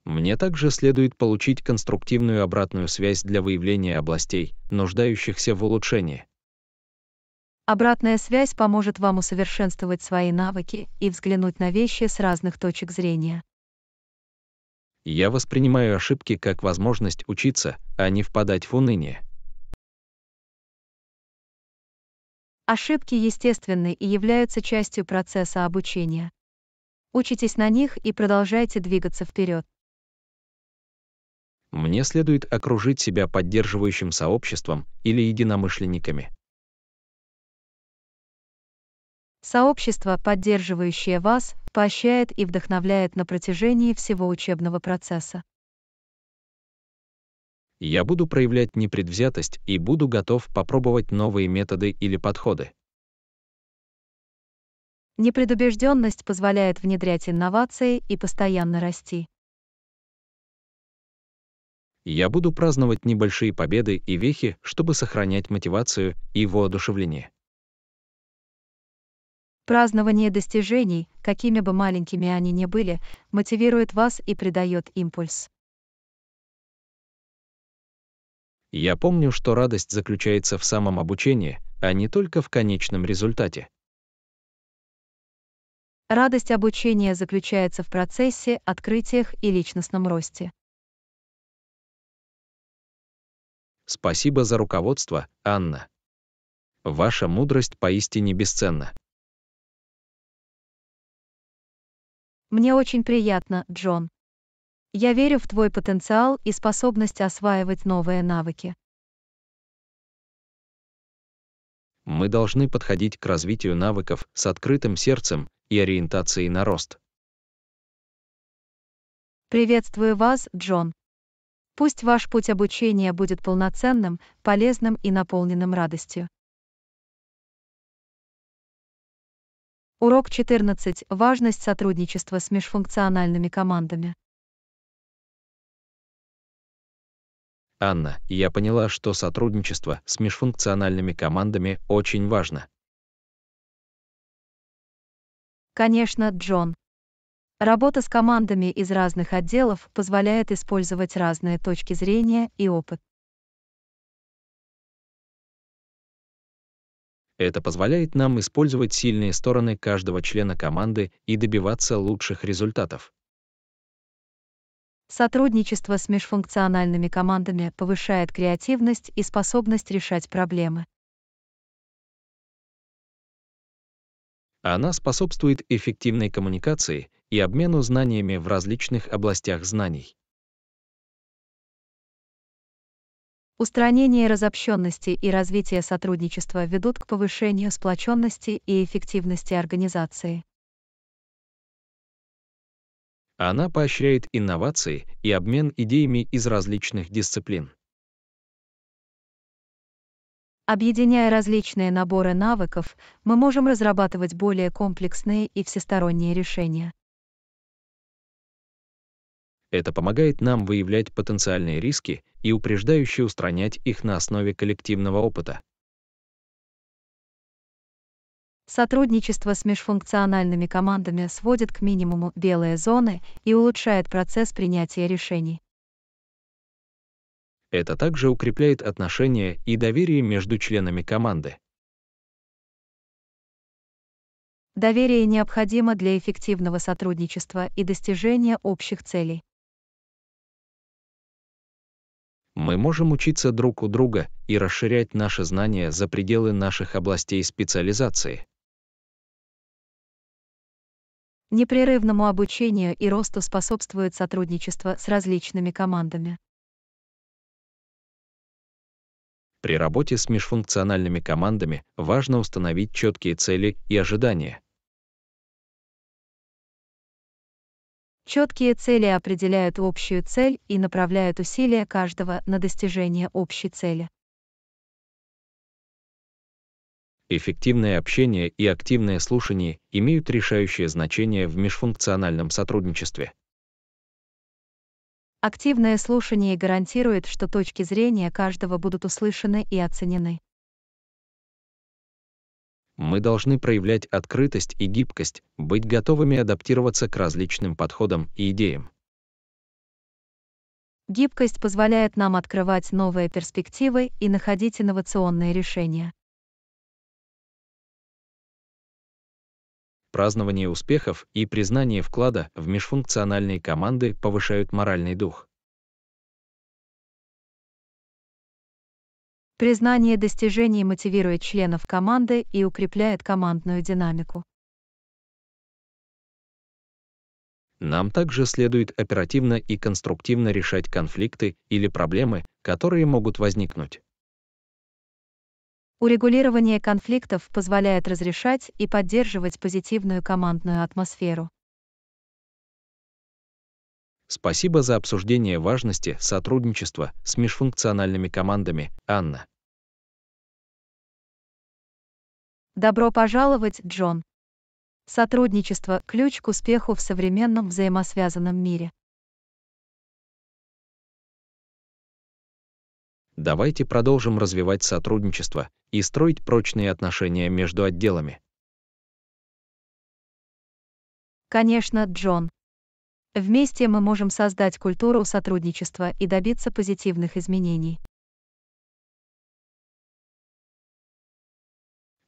Мне также следует получить конструктивную обратную связь для выявления областей, нуждающихся в улучшении. Обратная связь поможет вам усовершенствовать свои навыки и взглянуть на вещи с разных точек зрения. Я воспринимаю ошибки как возможность учиться, а не впадать в уныние. Ошибки естественны и являются частью процесса обучения. Учитесь на них и продолжайте двигаться вперед. Мне следует окружить себя поддерживающим сообществом или единомышленниками. Сообщество, поддерживающее вас, поощряет и вдохновляет на протяжении всего учебного процесса. Я буду проявлять непредвзятость и буду готов попробовать новые методы или подходы. Непредубежденность позволяет внедрять инновации и постоянно расти. Я буду праздновать небольшие победы и вехи, чтобы сохранять мотивацию и воодушевление. Празднование достижений, какими бы маленькими они ни были, мотивирует вас и придает импульс. Я помню, что радость заключается в самом обучении, а не только в конечном результате. Радость обучения заключается в процессе, открытиях и личностном росте. Спасибо за руководство, Анна. Ваша мудрость поистине бесценна. Мне очень приятно, Джон. Я верю в твой потенциал и способность осваивать новые навыки. Мы должны подходить к развитию навыков с открытым сердцем и ориентацией на рост. Приветствую вас, Джон. Пусть ваш путь обучения будет полноценным, полезным и наполненным радостью. Урок 14. Важность сотрудничества с межфункциональными командами. Анна, я поняла, что сотрудничество с межфункциональными командами очень важно. Конечно, Джон. Работа с командами из разных отделов позволяет использовать разные точки зрения и опыт. Это позволяет нам использовать сильные стороны каждого члена команды и добиваться лучших результатов. Сотрудничество с межфункциональными командами повышает креативность и способность решать проблемы. Она способствует эффективной коммуникации и обмену знаниями в различных областях знаний. Устранение разобщенности и развитие сотрудничества ведут к повышению сплоченности и эффективности организации. Она поощряет инновации и обмен идеями из различных дисциплин. Объединяя различные наборы навыков, мы можем разрабатывать более комплексные и всесторонние решения. Это помогает нам выявлять потенциальные риски и упреждающе устранять их на основе коллективного опыта. Сотрудничество с межфункциональными командами сводит к минимуму белые зоны и улучшает процесс принятия решений. Это также укрепляет отношения и доверие между членами команды. Доверие необходимо для эффективного сотрудничества и достижения общих целей. Мы можем учиться друг у друга и расширять наши знания за пределы наших областей специализации. Непрерывному обучению и росту способствует сотрудничество с различными командами. При работе с межфункциональными командами важно установить четкие цели и ожидания, Четкие цели определяют общую цель и направляют усилия каждого на достижение общей цели. Эффективное общение и активное слушание имеют решающее значение в межфункциональном сотрудничестве. Активное слушание гарантирует, что точки зрения каждого будут услышаны и оценены. Мы должны проявлять открытость и гибкость, быть готовыми адаптироваться к различным подходам и идеям. Гибкость позволяет нам открывать новые перспективы и находить инновационные решения. Празднование успехов и признание вклада в межфункциональные команды повышают моральный дух. Признание достижений мотивирует членов команды и укрепляет командную динамику. Нам также следует оперативно и конструктивно решать конфликты или проблемы, которые могут возникнуть. Урегулирование конфликтов позволяет разрешать и поддерживать позитивную командную атмосферу. Спасибо за обсуждение важности сотрудничества с межфункциональными командами, Анна. Добро пожаловать, Джон. Сотрудничество – ключ к успеху в современном взаимосвязанном мире. Давайте продолжим развивать сотрудничество и строить прочные отношения между отделами. Конечно, Джон. Вместе мы можем создать культуру сотрудничества и добиться позитивных изменений.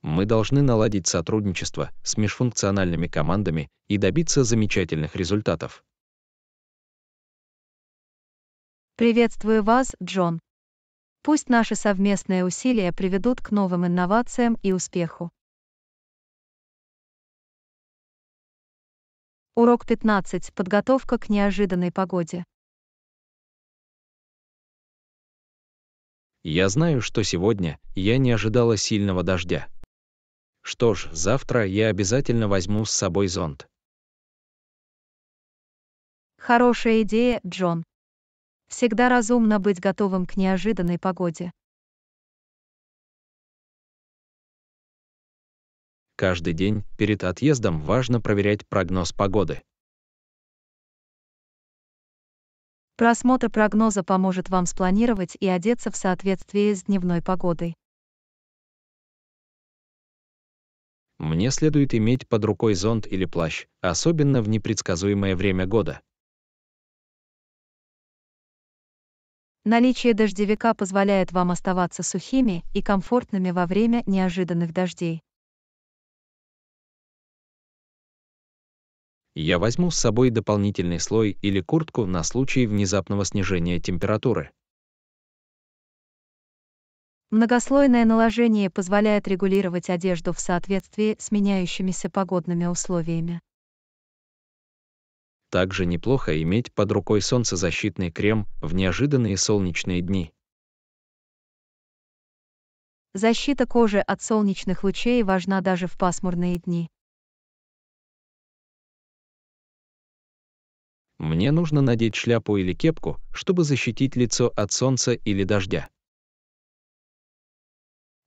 Мы должны наладить сотрудничество с межфункциональными командами и добиться замечательных результатов. Приветствую вас, Джон. Пусть наши совместные усилия приведут к новым инновациям и успеху. Урок 15. Подготовка к неожиданной погоде. Я знаю, что сегодня я не ожидала сильного дождя. Что ж, завтра я обязательно возьму с собой зонт. Хорошая идея, Джон. Всегда разумно быть готовым к неожиданной погоде. Каждый день перед отъездом важно проверять прогноз погоды. Просмотр прогноза поможет вам спланировать и одеться в соответствии с дневной погодой. Мне следует иметь под рукой зонт или плащ, особенно в непредсказуемое время года. Наличие дождевика позволяет вам оставаться сухими и комфортными во время неожиданных дождей. я возьму с собой дополнительный слой или куртку на случай внезапного снижения температуры. Многослойное наложение позволяет регулировать одежду в соответствии с меняющимися погодными условиями. Также неплохо иметь под рукой солнцезащитный крем в неожиданные солнечные дни. Защита кожи от солнечных лучей важна даже в пасмурные дни. Мне нужно надеть шляпу или кепку, чтобы защитить лицо от солнца или дождя.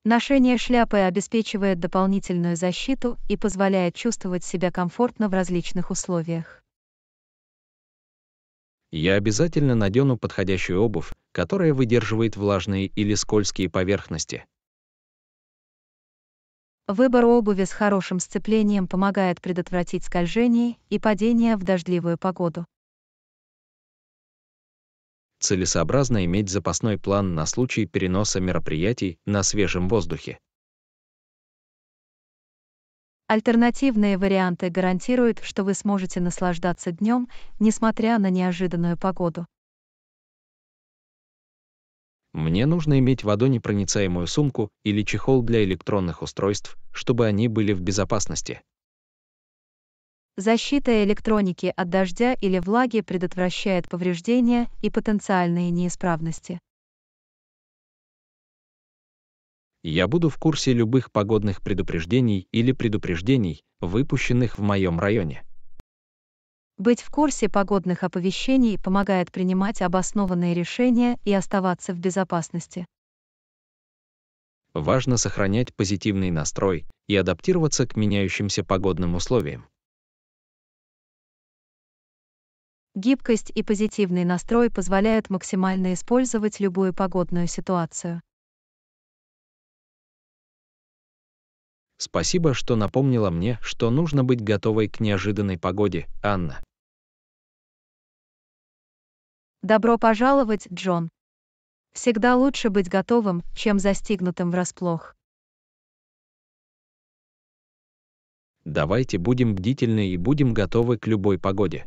Ношение шляпы обеспечивает дополнительную защиту и позволяет чувствовать себя комфортно в различных условиях. Я обязательно надену подходящую обувь, которая выдерживает влажные или скользкие поверхности. Выбор обуви с хорошим сцеплением помогает предотвратить скольжение и падение в дождливую погоду целесообразно иметь запасной план на случай переноса мероприятий на свежем воздухе. Альтернативные варианты гарантируют, что вы сможете наслаждаться днем, несмотря на неожиданную погоду. Мне нужно иметь водонепроницаемую сумку или чехол для электронных устройств, чтобы они были в безопасности. Защита электроники от дождя или влаги предотвращает повреждения и потенциальные неисправности. Я буду в курсе любых погодных предупреждений или предупреждений, выпущенных в моем районе. Быть в курсе погодных оповещений помогает принимать обоснованные решения и оставаться в безопасности. Важно сохранять позитивный настрой и адаптироваться к меняющимся погодным условиям. Гибкость и позитивный настрой позволяют максимально использовать любую погодную ситуацию. Спасибо, что напомнила мне, что нужно быть готовой к неожиданной погоде, Анна. Добро пожаловать, Джон. Всегда лучше быть готовым, чем застигнутым врасплох. Давайте будем бдительны и будем готовы к любой погоде.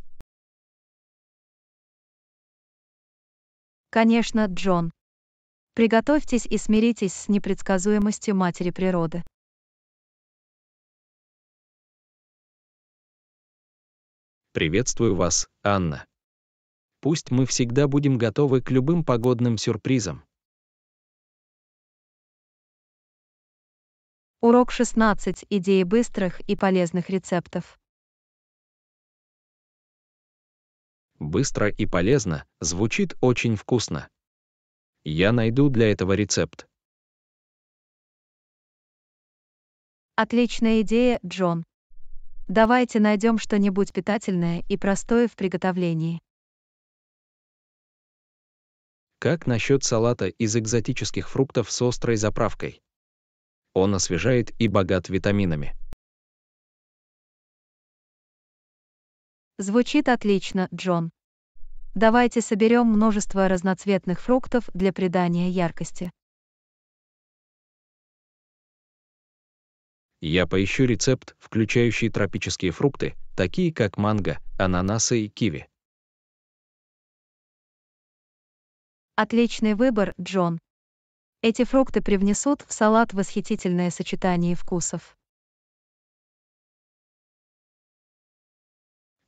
Конечно, Джон. Приготовьтесь и смиритесь с непредсказуемостью матери природы. Приветствую вас, Анна. Пусть мы всегда будем готовы к любым погодным сюрпризам. Урок 16. Идеи быстрых и полезных рецептов. быстро и полезно, звучит очень вкусно. Я найду для этого рецепт. Отличная идея, Джон. Давайте найдем что-нибудь питательное и простое в приготовлении. Как насчет салата из экзотических фруктов с острой заправкой? Он освежает и богат витаминами. Звучит отлично, Джон. Давайте соберем множество разноцветных фруктов для придания яркости. Я поищу рецепт, включающий тропические фрукты, такие как манго, ананасы и киви. Отличный выбор, Джон. Эти фрукты привнесут в салат восхитительное сочетание вкусов.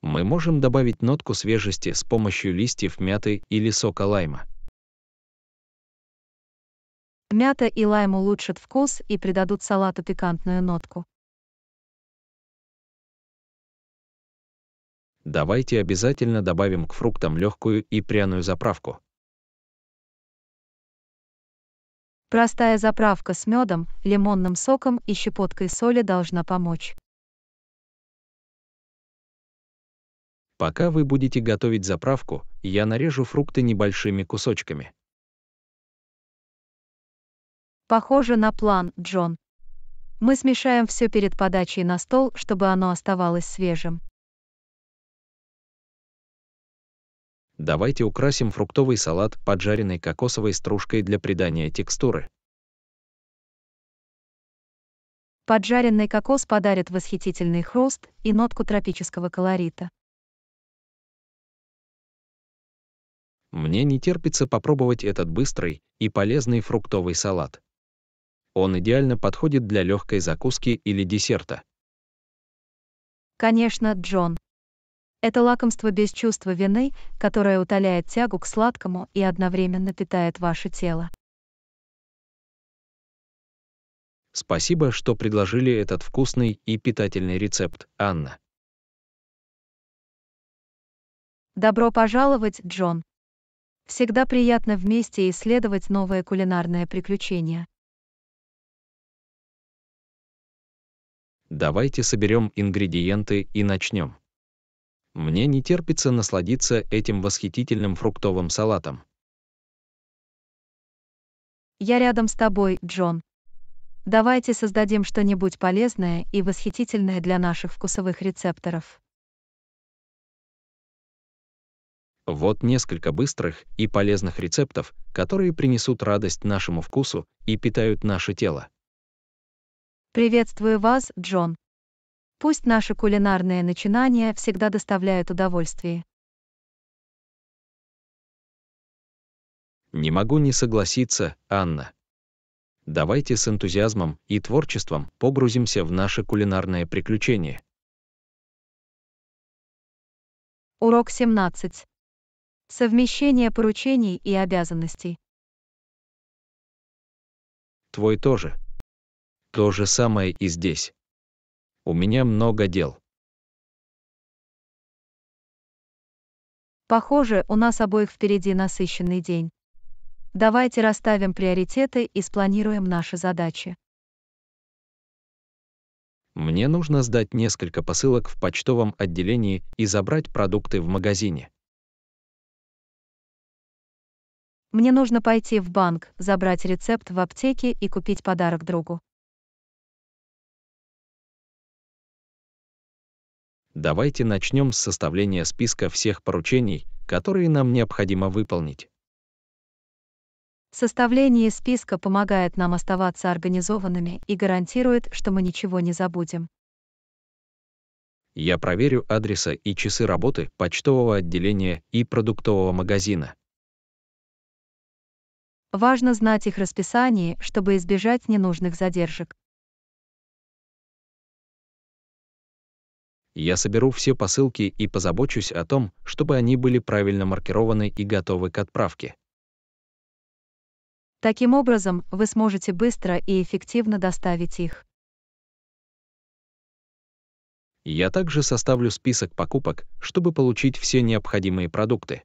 Мы можем добавить нотку свежести с помощью листьев мяты или сока лайма. Мята и лайм улучшат вкус и придадут салату пикантную нотку. Давайте обязательно добавим к фруктам легкую и пряную заправку. Простая заправка с медом, лимонным соком и щепоткой соли должна помочь. Пока вы будете готовить заправку, я нарежу фрукты небольшими кусочками. Похоже на план, Джон. Мы смешаем все перед подачей на стол, чтобы оно оставалось свежим. Давайте украсим фруктовый салат поджаренной кокосовой стружкой для придания текстуры. Поджаренный кокос подарит восхитительный хруст и нотку тропического колорита. Мне не терпится попробовать этот быстрый и полезный фруктовый салат. Он идеально подходит для легкой закуски или десерта. Конечно, Джон. Это лакомство без чувства вины, которое утоляет тягу к сладкому и одновременно питает ваше тело. Спасибо, что предложили этот вкусный и питательный рецепт, Анна. Добро пожаловать, Джон. Всегда приятно вместе исследовать новое кулинарное приключение. Давайте соберем ингредиенты и начнем. Мне не терпится насладиться этим восхитительным фруктовым салатом. Я рядом с тобой, Джон. Давайте создадим что-нибудь полезное и восхитительное для наших вкусовых рецепторов. Вот несколько быстрых и полезных рецептов, которые принесут радость нашему вкусу и питают наше тело. Приветствую вас, Джон. Пусть наши кулинарные начинания всегда доставляют удовольствие. Не могу не согласиться, Анна. Давайте с энтузиазмом и творчеством погрузимся в наше кулинарное приключение. Урок 17. Совмещение поручений и обязанностей. Твой тоже. То же самое и здесь. У меня много дел. Похоже, у нас обоих впереди насыщенный день. Давайте расставим приоритеты и спланируем наши задачи. Мне нужно сдать несколько посылок в почтовом отделении и забрать продукты в магазине. Мне нужно пойти в банк, забрать рецепт в аптеке и купить подарок другу. Давайте начнем с составления списка всех поручений, которые нам необходимо выполнить. Составление списка помогает нам оставаться организованными и гарантирует, что мы ничего не забудем. Я проверю адреса и часы работы почтового отделения и продуктового магазина. Важно знать их расписание, чтобы избежать ненужных задержек. Я соберу все посылки и позабочусь о том, чтобы они были правильно маркированы и готовы к отправке. Таким образом, вы сможете быстро и эффективно доставить их. Я также составлю список покупок, чтобы получить все необходимые продукты.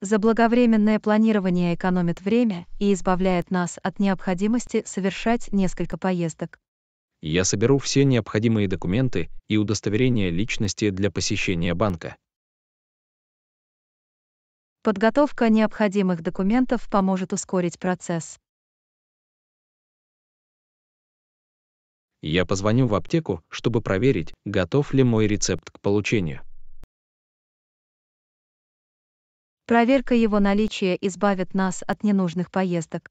Заблаговременное планирование экономит время и избавляет нас от необходимости совершать несколько поездок. Я соберу все необходимые документы и удостоверение личности для посещения банка. Подготовка необходимых документов поможет ускорить процесс. Я позвоню в аптеку, чтобы проверить, готов ли мой рецепт к получению. Проверка его наличия избавит нас от ненужных поездок.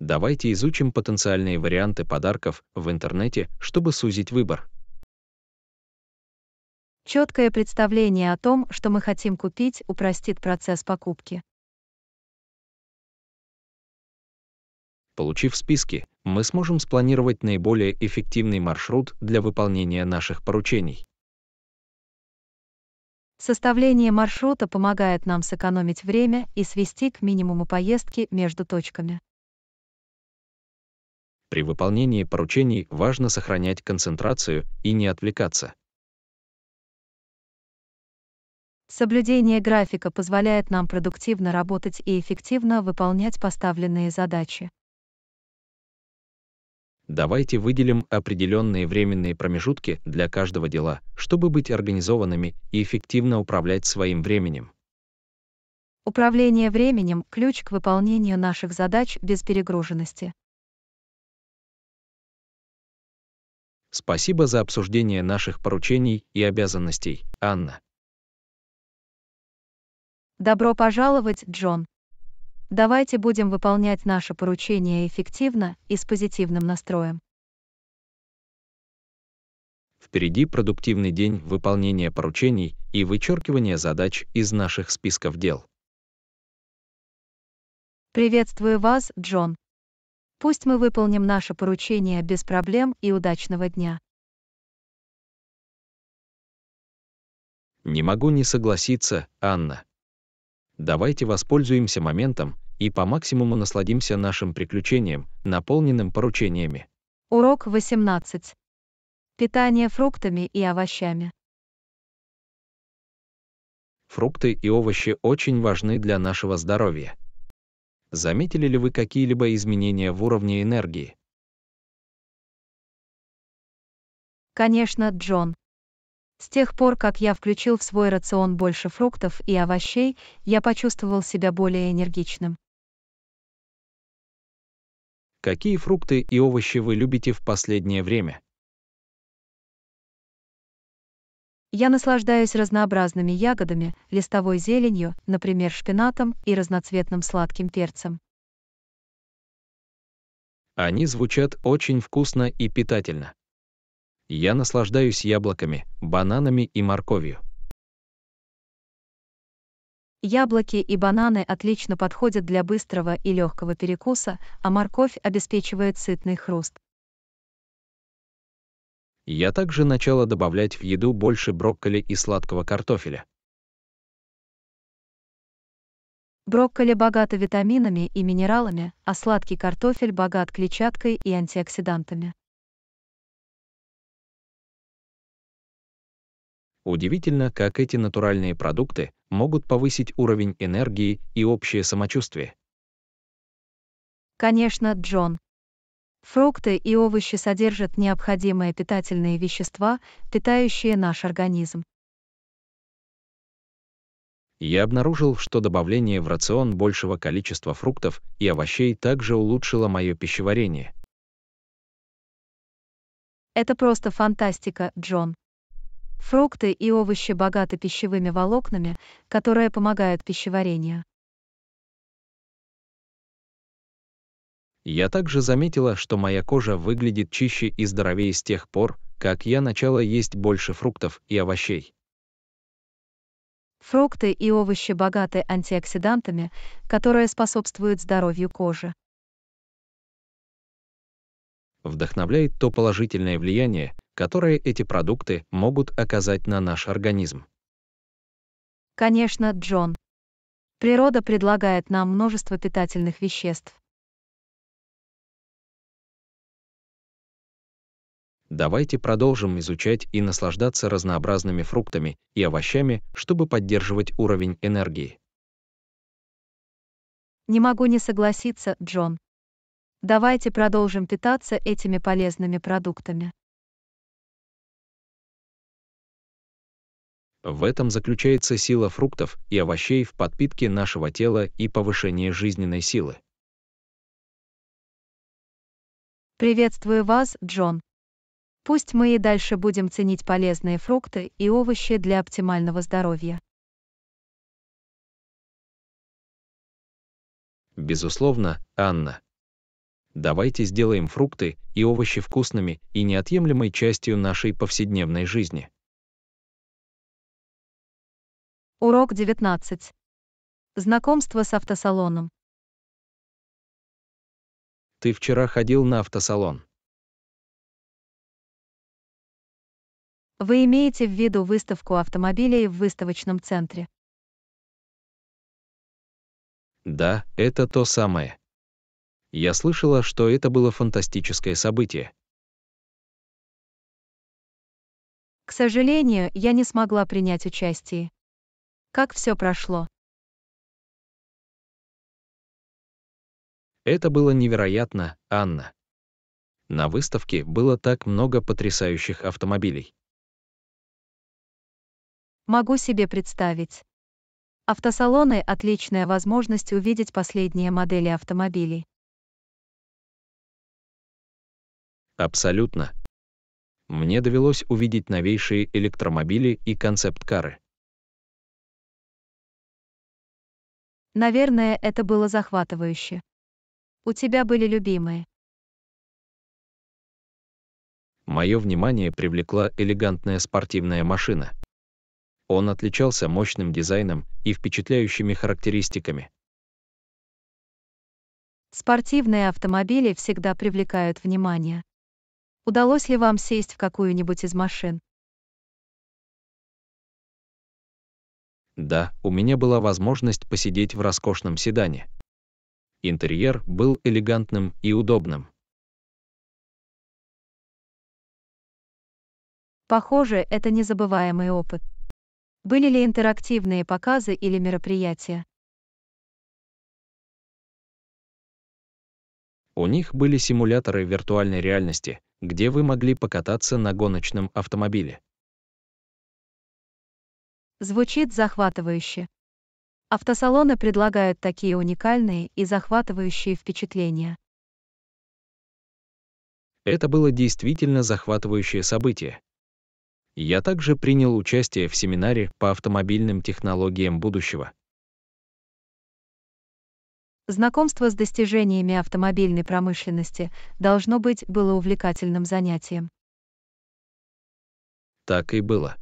Давайте изучим потенциальные варианты подарков в интернете, чтобы сузить выбор. Четкое представление о том, что мы хотим купить, упростит процесс покупки. Получив списки, мы сможем спланировать наиболее эффективный маршрут для выполнения наших поручений. Составление маршрута помогает нам сэкономить время и свести к минимуму поездки между точками. При выполнении поручений важно сохранять концентрацию и не отвлекаться. Соблюдение графика позволяет нам продуктивно работать и эффективно выполнять поставленные задачи. Давайте выделим определенные временные промежутки для каждого дела, чтобы быть организованными и эффективно управлять своим временем. Управление временем – ключ к выполнению наших задач без перегруженности. Спасибо за обсуждение наших поручений и обязанностей, Анна. Добро пожаловать, Джон. Давайте будем выполнять наше поручение эффективно и с позитивным настроем. Впереди продуктивный день выполнения поручений и вычеркивания задач из наших списков дел. Приветствую вас, Джон. Пусть мы выполним наше поручение без проблем и удачного дня. Не могу не согласиться, Анна. Давайте воспользуемся моментом и по максимуму насладимся нашим приключением, наполненным поручениями. Урок 18. Питание фруктами и овощами. Фрукты и овощи очень важны для нашего здоровья. Заметили ли вы какие-либо изменения в уровне энергии? Конечно, Джон. С тех пор, как я включил в свой рацион больше фруктов и овощей, я почувствовал себя более энергичным. Какие фрукты и овощи вы любите в последнее время? Я наслаждаюсь разнообразными ягодами, листовой зеленью, например, шпинатом и разноцветным сладким перцем. Они звучат очень вкусно и питательно я наслаждаюсь яблоками, бананами и морковью. Яблоки и бананы отлично подходят для быстрого и легкого перекуса, а морковь обеспечивает сытный хруст. Я также начала добавлять в еду больше брокколи и сладкого картофеля. Брокколи богата витаминами и минералами, а сладкий картофель богат клетчаткой и антиоксидантами. Удивительно, как эти натуральные продукты могут повысить уровень энергии и общее самочувствие. Конечно, Джон. Фрукты и овощи содержат необходимые питательные вещества, питающие наш организм. Я обнаружил, что добавление в рацион большего количества фруктов и овощей также улучшило мое пищеварение. Это просто фантастика, Джон. Фрукты и овощи богаты пищевыми волокнами, которые помогают пищеварению. Я также заметила, что моя кожа выглядит чище и здоровее с тех пор, как я начала есть больше фруктов и овощей. Фрукты и овощи богаты антиоксидантами, которые способствуют здоровью кожи вдохновляет то положительное влияние, которое эти продукты могут оказать на наш организм. Конечно, Джон. Природа предлагает нам множество питательных веществ. Давайте продолжим изучать и наслаждаться разнообразными фруктами и овощами, чтобы поддерживать уровень энергии. Не могу не согласиться, Джон. Давайте продолжим питаться этими полезными продуктами. В этом заключается сила фруктов и овощей в подпитке нашего тела и повышении жизненной силы. Приветствую вас, Джон. Пусть мы и дальше будем ценить полезные фрукты и овощи для оптимального здоровья. Безусловно, Анна, давайте сделаем фрукты и овощи вкусными и неотъемлемой частью нашей повседневной жизни. Урок 19. Знакомство с автосалоном. Ты вчера ходил на автосалон. Вы имеете в виду выставку автомобилей в выставочном центре? Да, это то самое. Я слышала, что это было фантастическое событие. К сожалению, я не смогла принять участие. Как все прошло? Это было невероятно, Анна. На выставке было так много потрясающих автомобилей. Могу себе представить. Автосалоны — отличная возможность увидеть последние модели автомобилей. Абсолютно. Мне довелось увидеть новейшие электромобили и концепт-кары. Наверное, это было захватывающе. У тебя были любимые. Мое внимание привлекла элегантная спортивная машина. Он отличался мощным дизайном и впечатляющими характеристиками. Спортивные автомобили всегда привлекают внимание. Удалось ли вам сесть в какую-нибудь из машин? Да, у меня была возможность посидеть в роскошном седане. Интерьер был элегантным и удобным. Похоже, это незабываемый опыт. Были ли интерактивные показы или мероприятия? У них были симуляторы виртуальной реальности, где вы могли покататься на гоночном автомобиле. Звучит захватывающе. Автосалоны предлагают такие уникальные и захватывающие впечатления. Это было действительно захватывающее событие. Я также принял участие в семинаре по автомобильным технологиям будущего. Знакомство с достижениями автомобильной промышленности должно быть было увлекательным занятием. Так и было.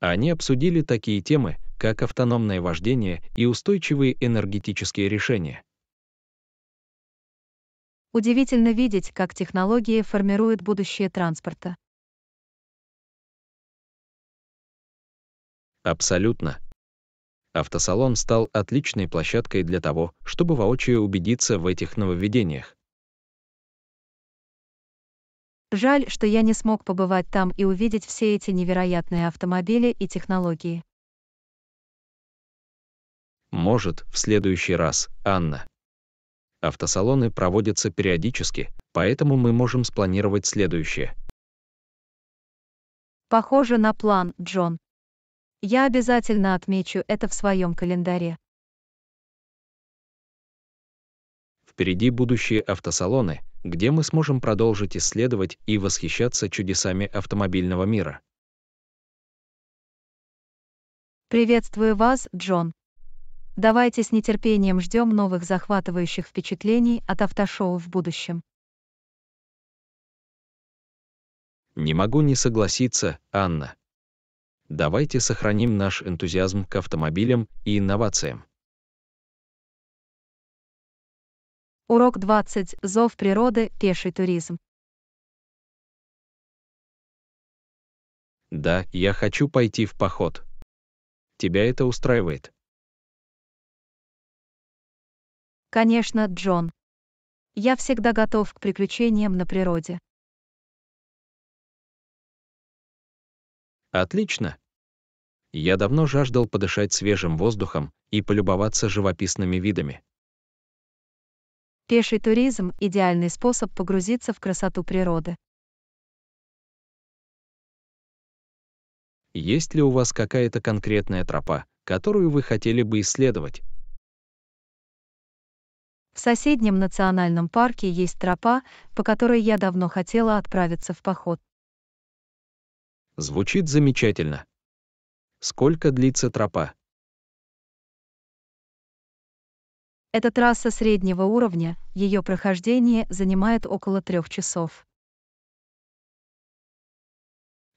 Они обсудили такие темы, как автономное вождение и устойчивые энергетические решения. Удивительно видеть, как технологии формируют будущее транспорта. Абсолютно. Автосалон стал отличной площадкой для того, чтобы воочию убедиться в этих нововведениях. Жаль, что я не смог побывать там и увидеть все эти невероятные автомобили и технологии. Может, в следующий раз, Анна. Автосалоны проводятся периодически, поэтому мы можем спланировать следующее. Похоже на план, Джон. Я обязательно отмечу это в своем календаре. Впереди будущие автосалоны, где мы сможем продолжить исследовать и восхищаться чудесами автомобильного мира. Приветствую вас, Джон. Давайте с нетерпением ждем новых захватывающих впечатлений от автошоу в будущем. Не могу не согласиться, Анна. Давайте сохраним наш энтузиазм к автомобилям и инновациям. Урок 20. Зов природы. Пеший туризм. Да, я хочу пойти в поход. Тебя это устраивает? Конечно, Джон. Я всегда готов к приключениям на природе. Отлично. Я давно жаждал подышать свежим воздухом и полюбоваться живописными видами. Пеший туризм – идеальный способ погрузиться в красоту природы. Есть ли у вас какая-то конкретная тропа, которую вы хотели бы исследовать? В соседнем национальном парке есть тропа, по которой я давно хотела отправиться в поход. Звучит замечательно. Сколько длится тропа? Это трасса среднего уровня, ее прохождение занимает около трех часов.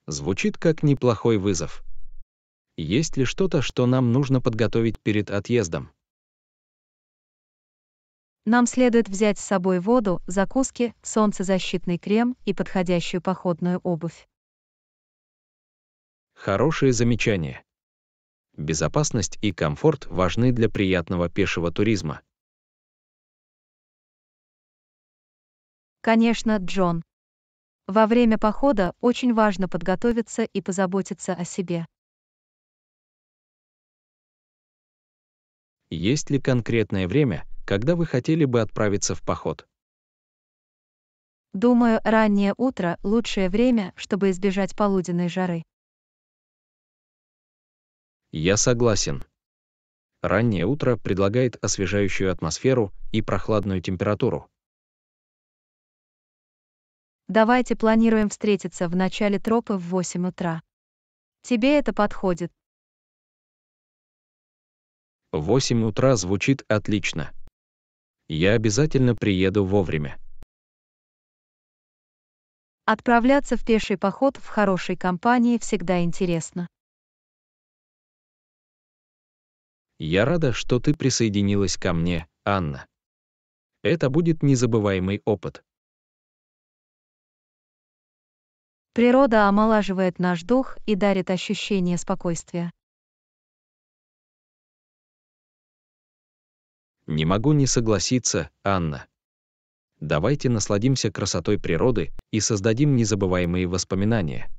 Звучит как неплохой вызов. Есть ли что-то, что нам нужно подготовить перед отъездом? Нам следует взять с собой воду, закуски, солнцезащитный крем и подходящую походную обувь. Хорошие замечания. Безопасность и комфорт важны для приятного пешего туризма. Конечно, Джон. Во время похода очень важно подготовиться и позаботиться о себе. Есть ли конкретное время, когда вы хотели бы отправиться в поход? Думаю, раннее утро – лучшее время, чтобы избежать полуденной жары. Я согласен. Раннее утро предлагает освежающую атмосферу и прохладную температуру. Давайте планируем встретиться в начале тропы в 8 утра. Тебе это подходит? 8 утра звучит отлично. Я обязательно приеду вовремя. Отправляться в пеший поход в хорошей компании всегда интересно. Я рада, что ты присоединилась ко мне, Анна. Это будет незабываемый опыт. Природа омолаживает наш дух и дарит ощущение спокойствия. Не могу не согласиться, Анна. Давайте насладимся красотой природы и создадим незабываемые воспоминания.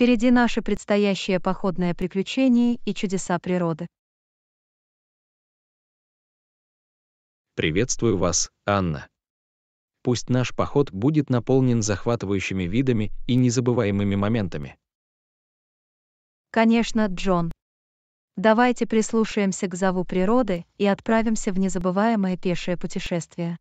Впереди наше предстоящее походное приключение и чудеса природы. Приветствую вас, Анна. Пусть наш поход будет наполнен захватывающими видами и незабываемыми моментами. Конечно, Джон. Давайте прислушаемся к зову природы и отправимся в незабываемое пешее путешествие.